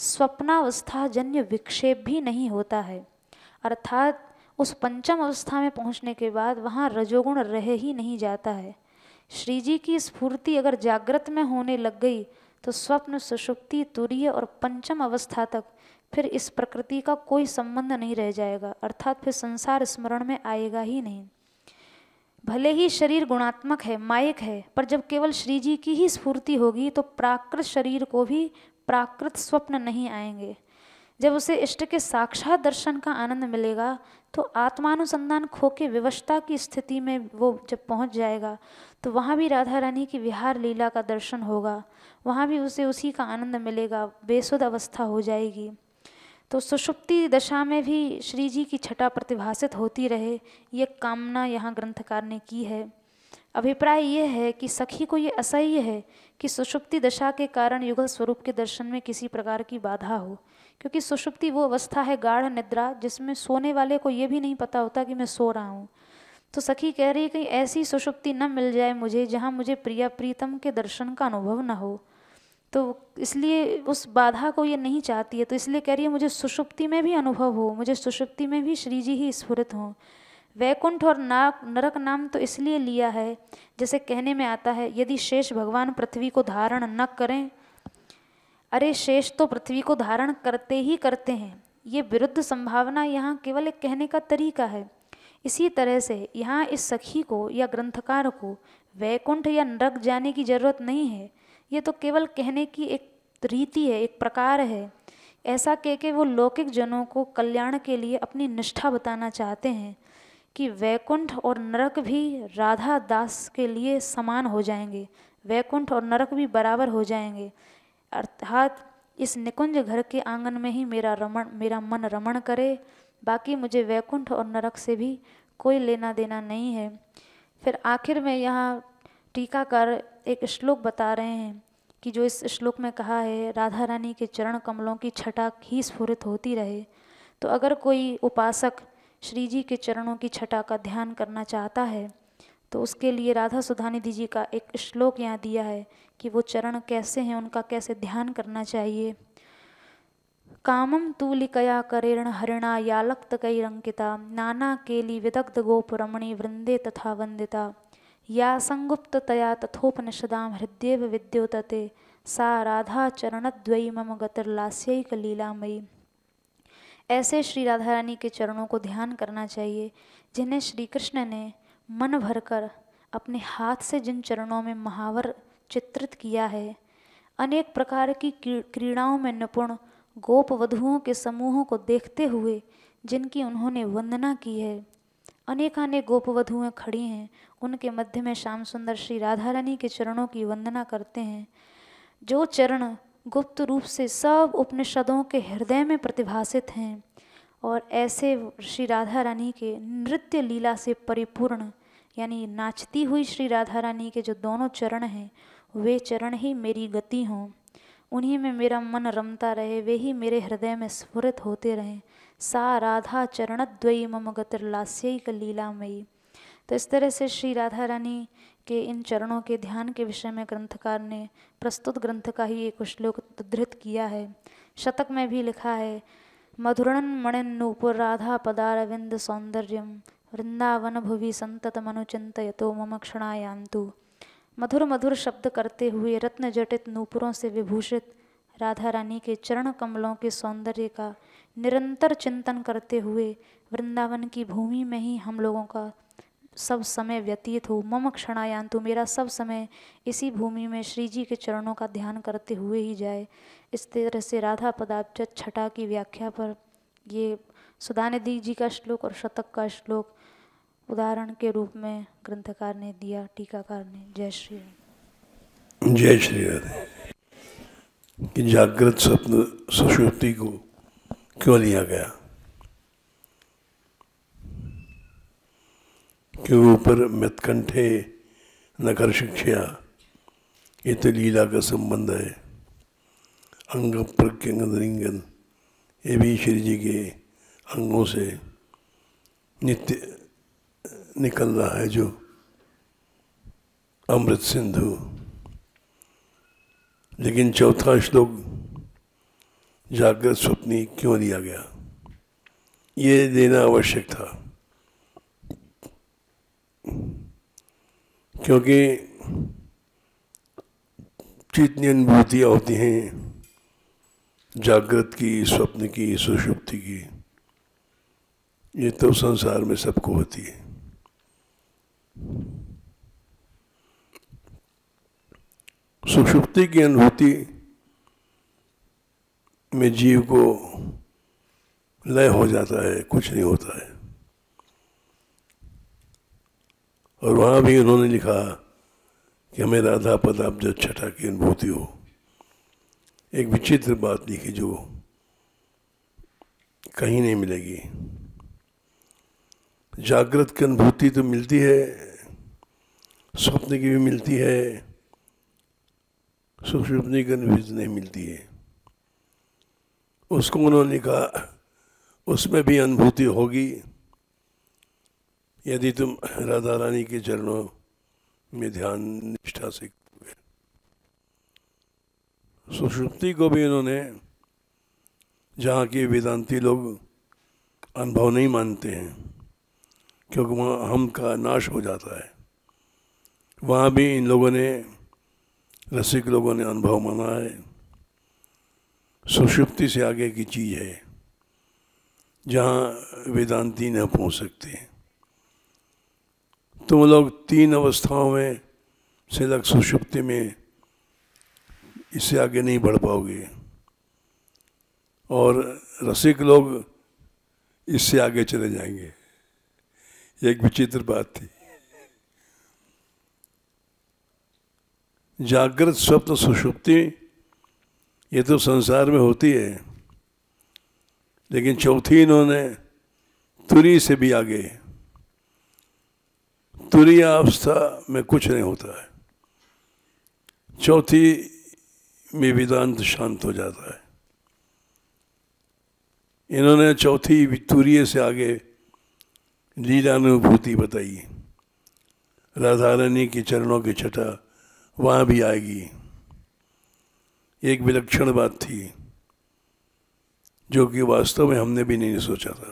स्वप्नावस्था जन्य विक्षेप भी नहीं होता है अर्थात उस पंचम अवस्था में पहुँचने के बाद वहाँ रजोगुण रह ही नहीं जाता है श्री जी की स्फूर्ति अगर जागृत में होने लग गई तो स्वप्न सुषुप्ति तुरीय और पंचम अवस्था तक फिर इस प्रकृति का कोई संबंध नहीं रह जाएगा अर्थात फिर संसार स्मरण में आएगा ही नहीं भले ही शरीर गुणात्मक है मायक है पर जब केवल श्री जी की ही स्फूर्ति होगी तो प्राकृत शरीर को भी प्राकृत स्वप्न नहीं आएंगे जब उसे इष्ट के साक्षात दर्शन का आनंद मिलेगा तो आत्मानुसंधान खो के विवशता की स्थिति में वो जब पहुंच जाएगा तो वहाँ भी राधा रानी की विहार लीला का दर्शन होगा वहाँ भी उसे उसी का आनंद मिलेगा बेसुद अवस्था हो जाएगी तो सुषुप्ति दशा में भी श्री जी की छटा प्रतिभाषित होती रहे ये कामना यहाँ ग्रंथकार ने की है अभिप्राय यह है कि सखी को ये असह्य है कि सुषुप्ति दशा के कारण युगल स्वरूप के दर्शन में किसी प्रकार की बाधा हो क्योंकि सुषुप्ति वो अवस्था है गाढ़ निद्रा जिसमें सोने वाले को ये भी नहीं पता होता कि मैं सो रहा हूँ तो सखी कह रही है कहीं ऐसी सुषुप्ति न मिल जाए मुझे जहाँ मुझे प्रिया प्रीतम के दर्शन का अनुभव न हो तो इसलिए उस बाधा को ये नहीं चाहती है तो इसलिए कह रही है मुझे सुषुप्ति में भी अनुभव हो मुझे सुषुप्ति में भी श्री जी ही स्फुरित हों वैकुंठ और नाक नरक नाम तो इसलिए लिया है जैसे कहने में आता है यदि शेष भगवान पृथ्वी को धारण न करें अरे शेष तो पृथ्वी को धारण करते ही करते हैं ये विरुद्ध संभावना यहाँ केवल एक कहने का तरीका है इसी तरह से यहाँ इस सखी को या ग्रंथकार को वैकुंठ या नरक जाने की जरूरत नहीं है ये तो केवल कहने की एक रीति है एक प्रकार है ऐसा कह के वो लौकिक जनों को कल्याण के लिए अपनी निष्ठा बताना चाहते हैं कि वैकुंठ और नरक भी राधा दास के लिए समान हो जाएंगे वैकुंठ और नरक भी बराबर हो जाएंगे अर्थात इस निकुंज घर के आंगन में ही मेरा रमण मेरा मन रमण करे बाकी मुझे वैकुंठ और नरक से भी कोई लेना देना नहीं है फिर आखिर में यहाँ टीकाकार एक श्लोक बता रहे हैं कि जो इस श्लोक में कहा है राधा रानी के चरण कमलों की छटा ही स्फुरित होती रहे तो अगर कोई उपासक श्री जी के चरणों की छटा का ध्यान करना चाहता है तो उसके लिए राधा सुधानिधि जी का एक श्लोक यहाँ दिया है कि वो चरण कैसे हैं उनका कैसे ध्यान करना चाहिए कामम तूलिकया करेण हरिणा यालक्त कई रंकिता नाना केली विदग्ध रमणी वृंदे तथा वंदिता यासङ्गुप्ततया तथोपनिषदा हृदय विद्योतते सा राधा चरणद्वयी मम लीलामयी ऐसे श्री राधा रानी के चरणों को ध्यान करना चाहिए जिन्हें श्री कृष्ण ने मन भरकर अपने हाथ से जिन चरणों में महावर चित्रित किया है अनेक प्रकार की क्रीड़ाओं में निपुण गोप वधुओं के समूहों को देखते हुए जिनकी उन्होंने वंदना की है अनेक अनेक गोपवधुएँ खड़ी हैं उनके मध्य में श्याम सुंदर श्री राधा रानी के चरणों की वंदना करते हैं जो चरण गुप्त रूप से सब उपनिषदों के हृदय में प्रतिभाषित हैं और ऐसे श्री राधा रानी के नृत्य लीला से परिपूर्ण यानी नाचती हुई श्री राधा रानी के जो दोनों चरण हैं वे चरण ही मेरी गति हों उन्हीं में मेरा मन रमता रहे वे ही मेरे हृदय में स्फुरित होते रहें सा राधा चरणद्वयी मम गतिर्लास्यिक लीलामयी तो इस तरह से श्री राधा रानी के इन चरणों के ध्यान के विषय में ग्रंथकार ने प्रस्तुत ग्रंथ का ही एक श्लोक उद्धृत किया है शतक में भी लिखा है मधुरन मणिन नूपुर राधा पदारविंद सौंदर्यम वृंदावन भुवि संतत मनुचिंत यतो मम क्षणायांतु मधुर मधुर शब्द करते हुए रत्न जटित नूपुरों से विभूषित राधा रानी के चरण कमलों के सौंदर्य का निरंतर चिंतन करते हुए वृंदावन की भूमि में ही हम लोगों का सब समय व्यतीत हो मम क्षणायांतु तो मेरा सब समय इसी भूमि में श्री जी के चरणों का ध्यान करते हुए ही जाए इस तरह से राधा पदाब्ज छठा की व्याख्या पर ये सुदानिधि जी का श्लोक और शतक का श्लोक उदाहरण के रूप में ग्रंथकार ने दिया टीकाकार ने जय श्री राधे जय श्री राधे कि जागृत स्वप्न सुषुप्ति को क्यों लिया गया क्यों ऊपर मृतकंठे नगर शिक्षा ये तो लीला का संबंध है अंग प्रत्यंगन ये भी श्री जी के अंगों से नित्य निकल रहा है जो अमृत सिंधु लेकिन चौथा श्लोक जागृत स्वप्न क्यों दिया गया ये देना आवश्यक था क्योंकि जितनी अनुभूतियाँ होती हैं जागृत की स्वप्न की सुषुप्ति की ये तो संसार में सबको होती है सुषुप्ति की अनुभूति में जीव को लय हो जाता है कुछ नहीं होता है और वहाँ भी उन्होंने लिखा कि हमें राधा पदाप जो छठा की अनुभूति हो एक विचित्र बात लिखी जो कहीं नहीं मिलेगी जागृत की अनुभूति तो मिलती है स्वप्न की भी मिलती है सूक्ष्म की अनुभूति नहीं मिलती है उसको उन्होंने कहा उसमें भी अनुभूति होगी यदि तुम राधा रानी के चरणों में ध्यान निष्ठा से सुषुप्ति को भी उन्होंने जहाँ के वेदांती लोग अनुभव नहीं मानते हैं क्योंकि वहाँ हम का नाश हो जाता है वहाँ भी इन लोगों ने रसिक लोगों ने अनुभव माना है सुषुप्ति से आगे की चीज़ है जहाँ वेदांती न पहुँच सकते तुम तो लोग तीन अवस्थाओं में से लग सुषुप्ति में इससे आगे नहीं बढ़ पाओगे और रसिक लोग इससे आगे चले जाएंगे एक विचित्र बात थी जागृत स्वप्न सुषुप्ति ये तो संसार में होती है लेकिन चौथी इन्होंने तुरी से भी आगे तुरी अवस्था में कुछ नहीं होता है चौथी में वेदांत शांत हो जाता है इन्होंने चौथी तुरीय से आगे लीलानुभूति बताई राधा रानी के चरणों की छटा वहाँ भी आएगी एक विलक्षण बात थी जो कि वास्तव में हमने भी नहीं सोचा था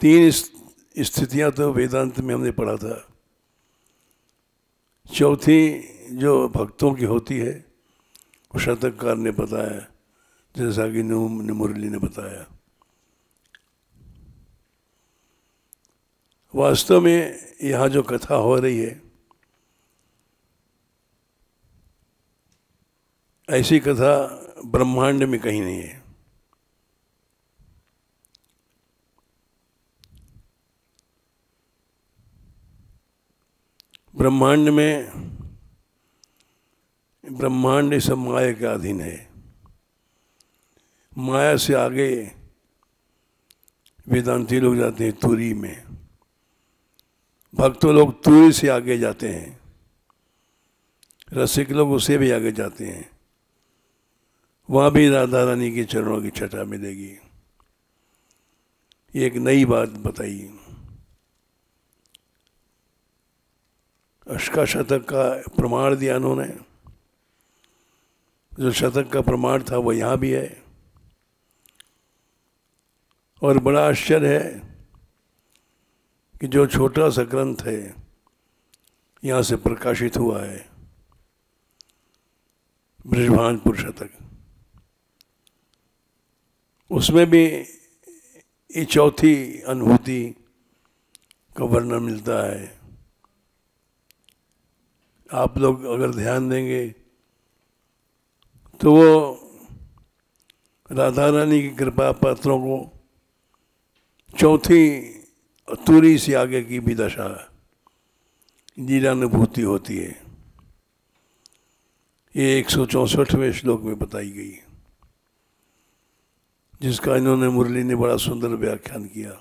तीन स्थितियां तो वेदांत में हमने पढ़ा था चौथी जो भक्तों की होती है वो शतककार ने बताया जैसा कि मुरली ने बताया वास्तव में यहाँ जो कथा हो रही है ऐसी कथा ब्रह्मांड में कहीं नहीं है ब्रह्मांड में ब्रह्मांड सब माया के अधीन है माया से आगे वेदांती लोग जाते हैं तुरी में भक्तों लोग तुरी से आगे जाते हैं रसिक लोग उसे भी आगे जाते हैं वहाँ भी राधा रानी के चरणों की छटा मिलेगी ये एक नई बात बताई अष्का शतक का प्रमाण दिया उन्होंने जो शतक का प्रमाण था वो यहाँ भी है और बड़ा आश्चर्य है कि जो छोटा सा ग्रंथ है यहाँ से प्रकाशित हुआ है ब्रजभानपुर शतक उसमें भी ये चौथी अनुभूति का वर्णन मिलता है आप लोग अगर ध्यान देंगे तो वो राधा रानी की कृपा पात्रों को चौथी अतूरी से आगे की भी दशा नीलानुभूति होती है ये एक सौ चौंसठवें श्लोक में बताई गई है जिसका इन्होंने मुरली ने बड़ा सुंदर व्याख्यान किया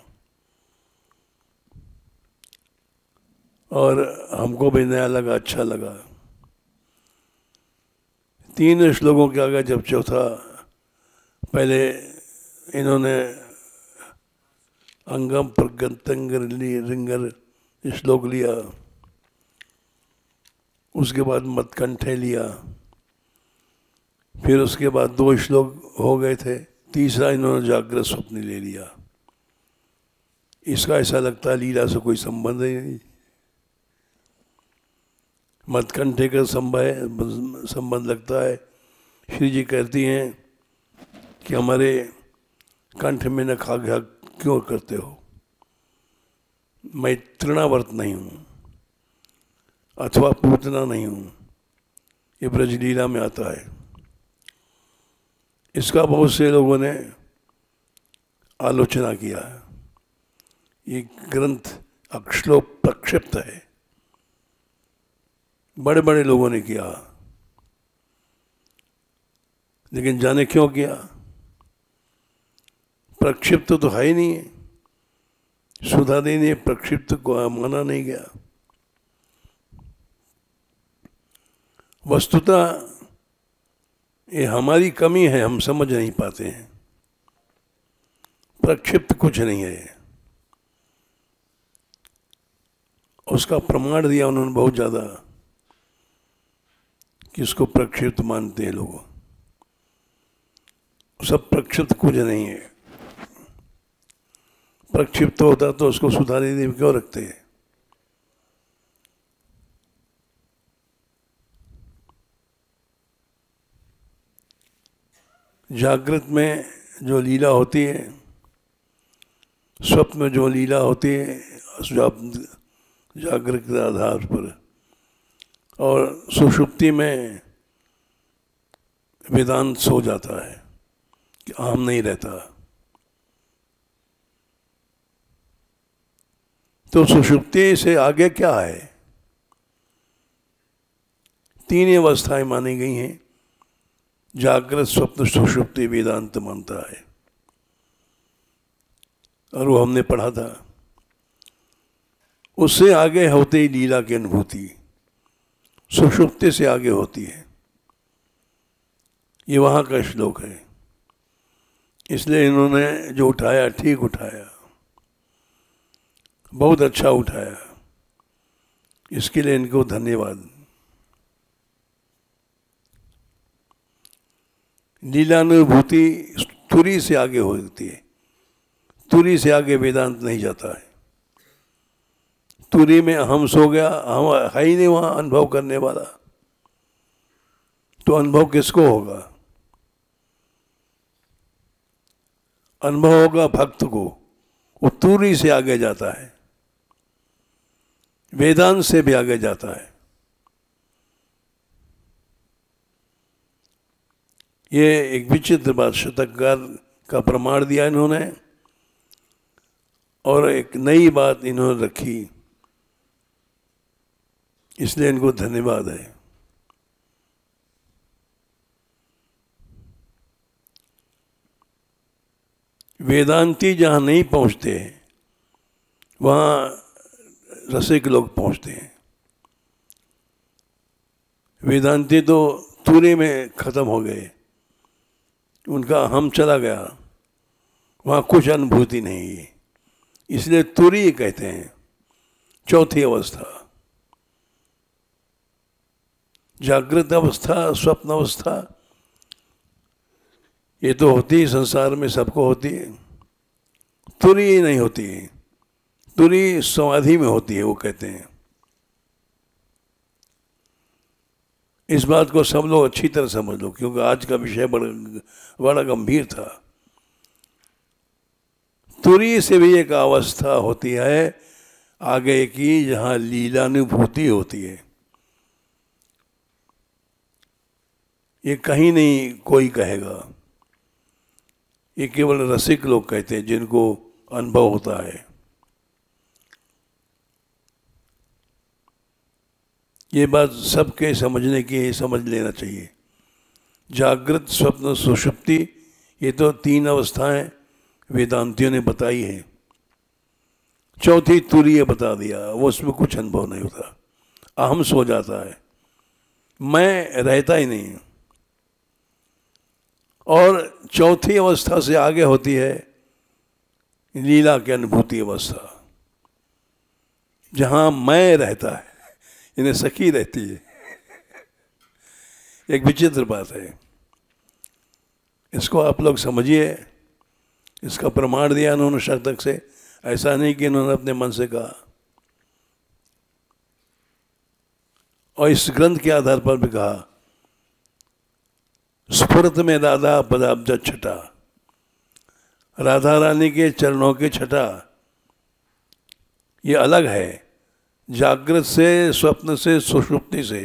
और हमको भी नया लगा अच्छा लगा तीन श्लोकों के आगे जब चौथा पहले इन्होंने अंगम पर ली रिंगर श्लोक लिया उसके बाद मतकंठे लिया फिर उसके बाद दो श्लोक हो गए थे तीसरा इन्होंने जागृत स्वप्न ले लिया इसका ऐसा लगता है लीला से कोई संबंध ही नहीं मतकंठे का संभव संबंध लगता है श्री जी कहती हैं कि हमारे कंठ में न खा घा क्यों करते हो मैं तृणावर्त नहीं हूँ अथवा पूतना नहीं हूँ ये ब्रजलीला में आता है इसका बहुत से लोगों ने आलोचना किया है ये ग्रंथ अक्षलो प्रक्षिप्त है बड़े बड़े लोगों ने किया लेकिन जाने क्यों किया प्रक्षिप्त तो है ही नहीं है सुधारी ने प्रक्षिप्त को माना नहीं गया वस्तुतः ये हमारी कमी है हम समझ नहीं पाते हैं प्रक्षिप्त कुछ नहीं है उसका प्रमाण दिया उन्होंने बहुत ज़्यादा कि उसको प्रक्षिप्त मानते हैं लोग सब प्रक्षिप्त कुछ नहीं है प्रक्षिप्त होता तो उसको सुधारने देव क्यों रखते हैं जागृत में जो लीला होती है स्वप्न में जो लीला होती है जागृत के आधार पर और सुषुप्ति में वेदांत सो जाता है कि आम नहीं रहता तो सुषुप्ति से आगे क्या है तीन अवस्थाएं मानी गई हैं जागृत स्वप्न सुषुप्ति वेदांत मानता है और वो हमने पढ़ा था उससे आगे होते ही लीला की अनुभूति सुषुप्ति से आगे होती है ये वहाँ का श्लोक है इसलिए इन्होंने जो उठाया ठीक उठाया बहुत अच्छा उठाया इसके लिए इनको धन्यवाद लीलानुभूति तुरी से आगे होती है तुरी से आगे वेदांत नहीं जाता है तुरी में अहम सो गया हम है ही नहीं वहाँ अनुभव करने वाला तो अनुभव किसको होगा अनुभव होगा भक्त को वो तुरी से आगे जाता है वेदांत से भी आगे जाता है ये एक विचित्र बात शतक का प्रमाण दिया इन्होंने और एक नई बात इन्होंने रखी इसलिए इनको धन्यवाद है वेदांती जहाँ नहीं पहुँचते हैं वहाँ रसिक लोग पहुँचते हैं वेदांती तो तूरे में ख़त्म हो गए उनका हम चला गया वहाँ कुछ अनुभूति नहीं है इसलिए तुरी कहते हैं चौथी अवस्था जागृत अवस्था स्वप्न अवस्था ये तो होती है संसार में सबको होती है तुरी नहीं होती है तुरी समाधि में होती है वो कहते हैं इस बात को सब लोग अच्छी तरह समझ लो क्योंकि आज का विषय बड़ा बड़ा गंभीर था तुरी से भी एक अवस्था होती है आगे की जहाँ लीलानुभूति होती है ये कहीं नहीं कोई कहेगा ये केवल रसिक लोग कहते हैं जिनको अनुभव होता है ये बात सबके समझने की समझ लेना चाहिए जागृत स्वप्न सुषुप्ति ये तो तीन अवस्थाएं वेदांतियों ने बताई हैं चौथी तुरीय बता दिया वो उसमें कुछ अनुभव नहीं होता अहम सो जाता है मैं रहता ही नहीं और चौथी अवस्था से आगे होती है लीला की अनुभूति अवस्था जहाँ मैं रहता है इन्हें सखी रहती है एक विचित्र बात है इसको आप लोग समझिए इसका प्रमाण दिया उन्होंने शतक से ऐसा नहीं कि इन्होंने अपने मन से कहा और इस ग्रंथ के आधार पर भी कहा स्फुरत में राधा पदाब्द छटा राधा रानी के चरणों के छटा ये अलग है जागृत से स्वप्न से सुषुप्ति से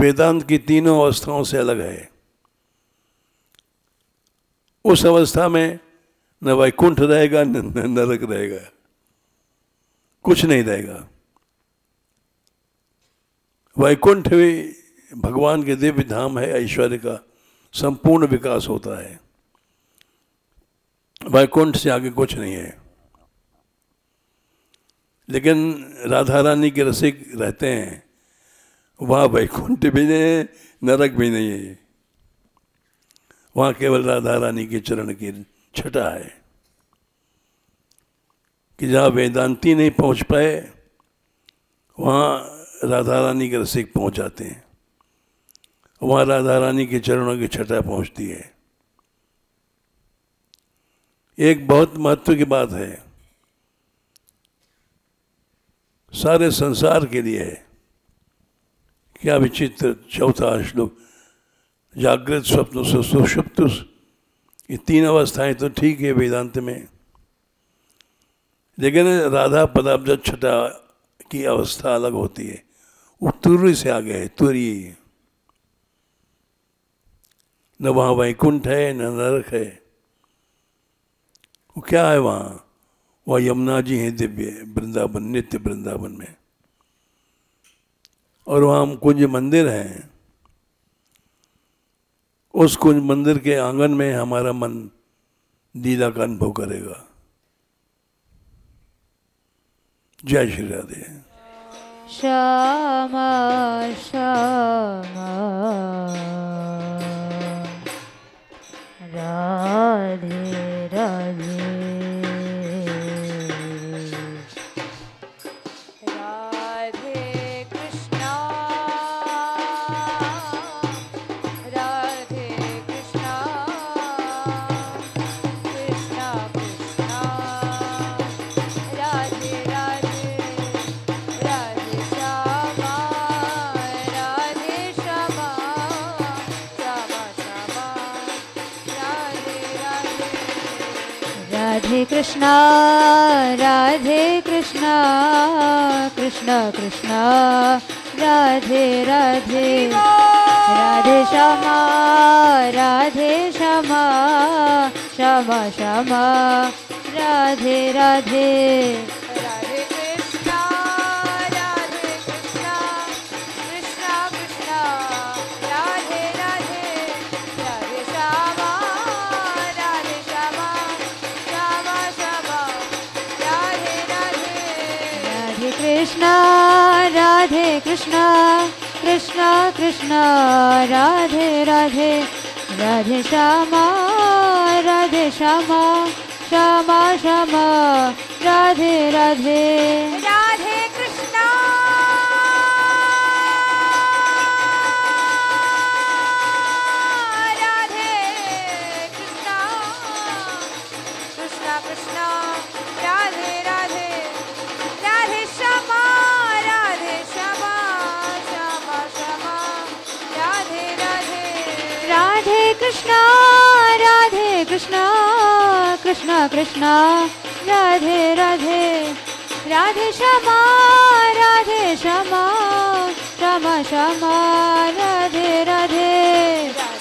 वेदांत की तीनों अवस्थाओं से अलग है उस अवस्था में न वैकुंठ रहेगा न नरक रहेगा कुछ नहीं रहेगा वैकुंठ भी भगवान के दिव्य धाम है ऐश्वर्य का संपूर्ण विकास होता है वैकुंठ से आगे कुछ नहीं है लेकिन राधा रानी के रसिक रहते हैं वहाँ वैकुंठ भी नहीं है नरक भी नहीं है वहाँ केवल राधा रानी के चरण की छटा है कि जहाँ वेदांती नहीं पहुँच पाए वहाँ राधा रानी के रसिक पहुँच जाते हैं वहाँ राधा रानी के चरणों की छटा पहुँचती है एक बहुत महत्व की बात है सारे संसार के लिए है क्या विचित्र चौथा श्लोक जागृत स्वप्न से सुषुप्त ये तीन अवस्थाएं तो ठीक है वेदांत में लेकिन राधा पदाब्ज छठा की अवस्था अलग होती है वो तुरी से आगे है तुरी न वहाँ वैकुंठ है न नरक है वो क्या है वहाँ वह यमुना जी हैं दिव्य वृंदावन नित्य वृंदावन में और वहाँ कुंज मंदिर है उस कुंज मंदिर के आंगन में हमारा मन लीला का अनुभव करेगा जय श्री राधे श्याम श्याम राधे राधे राधे कृष्ण राधे कृष्ण कृष्ण कृष्ण राधे राधे राधे क्षमा राधे क्षमा क्षमा क्षमा राधे राधे कृष्ण कृष्ण कृष्ण राधे राधे राधे श्यामा राधे क्षमा क्षमा क्षमा राधे, राधे कृष्ण राधे कृष्ण कृष्ण कृष्ण राधे राधे राधे Shama राधे क्षमा Radhe राधे राधे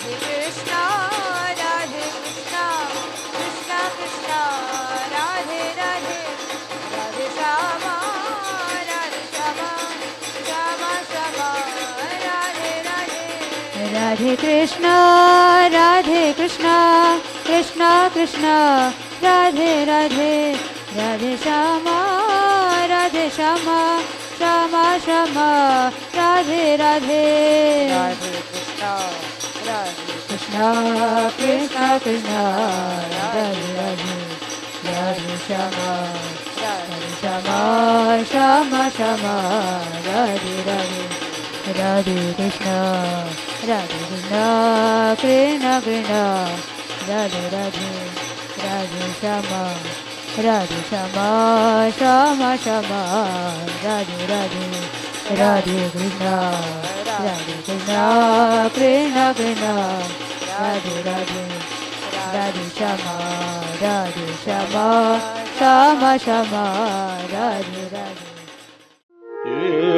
राधे कृष्ण राधे कृष्ण कृष्ण कृष्ण राधे राधे राधे क्षमा राधे क्षमा क्षमा क्षमा राधे राधे राधे कृष्ण कृष्ण कृष्ण कृष्ण राधे राधे राध राधे क्षमा क्षमा क्षमा Radhe Radhe Radhe Krishna, Radhe Krishna, Krishna Krishna, Radhe Radhe, Radhe Shama, Radhe Shama, Shama Shama, Radhe Radhe, Radhe Krishna, Radhe Krishna, Krishna Krishna, Radhe Radhe, Radhe Shama, Radhe Shama, Shama Shama, Radhe Radhe. 月。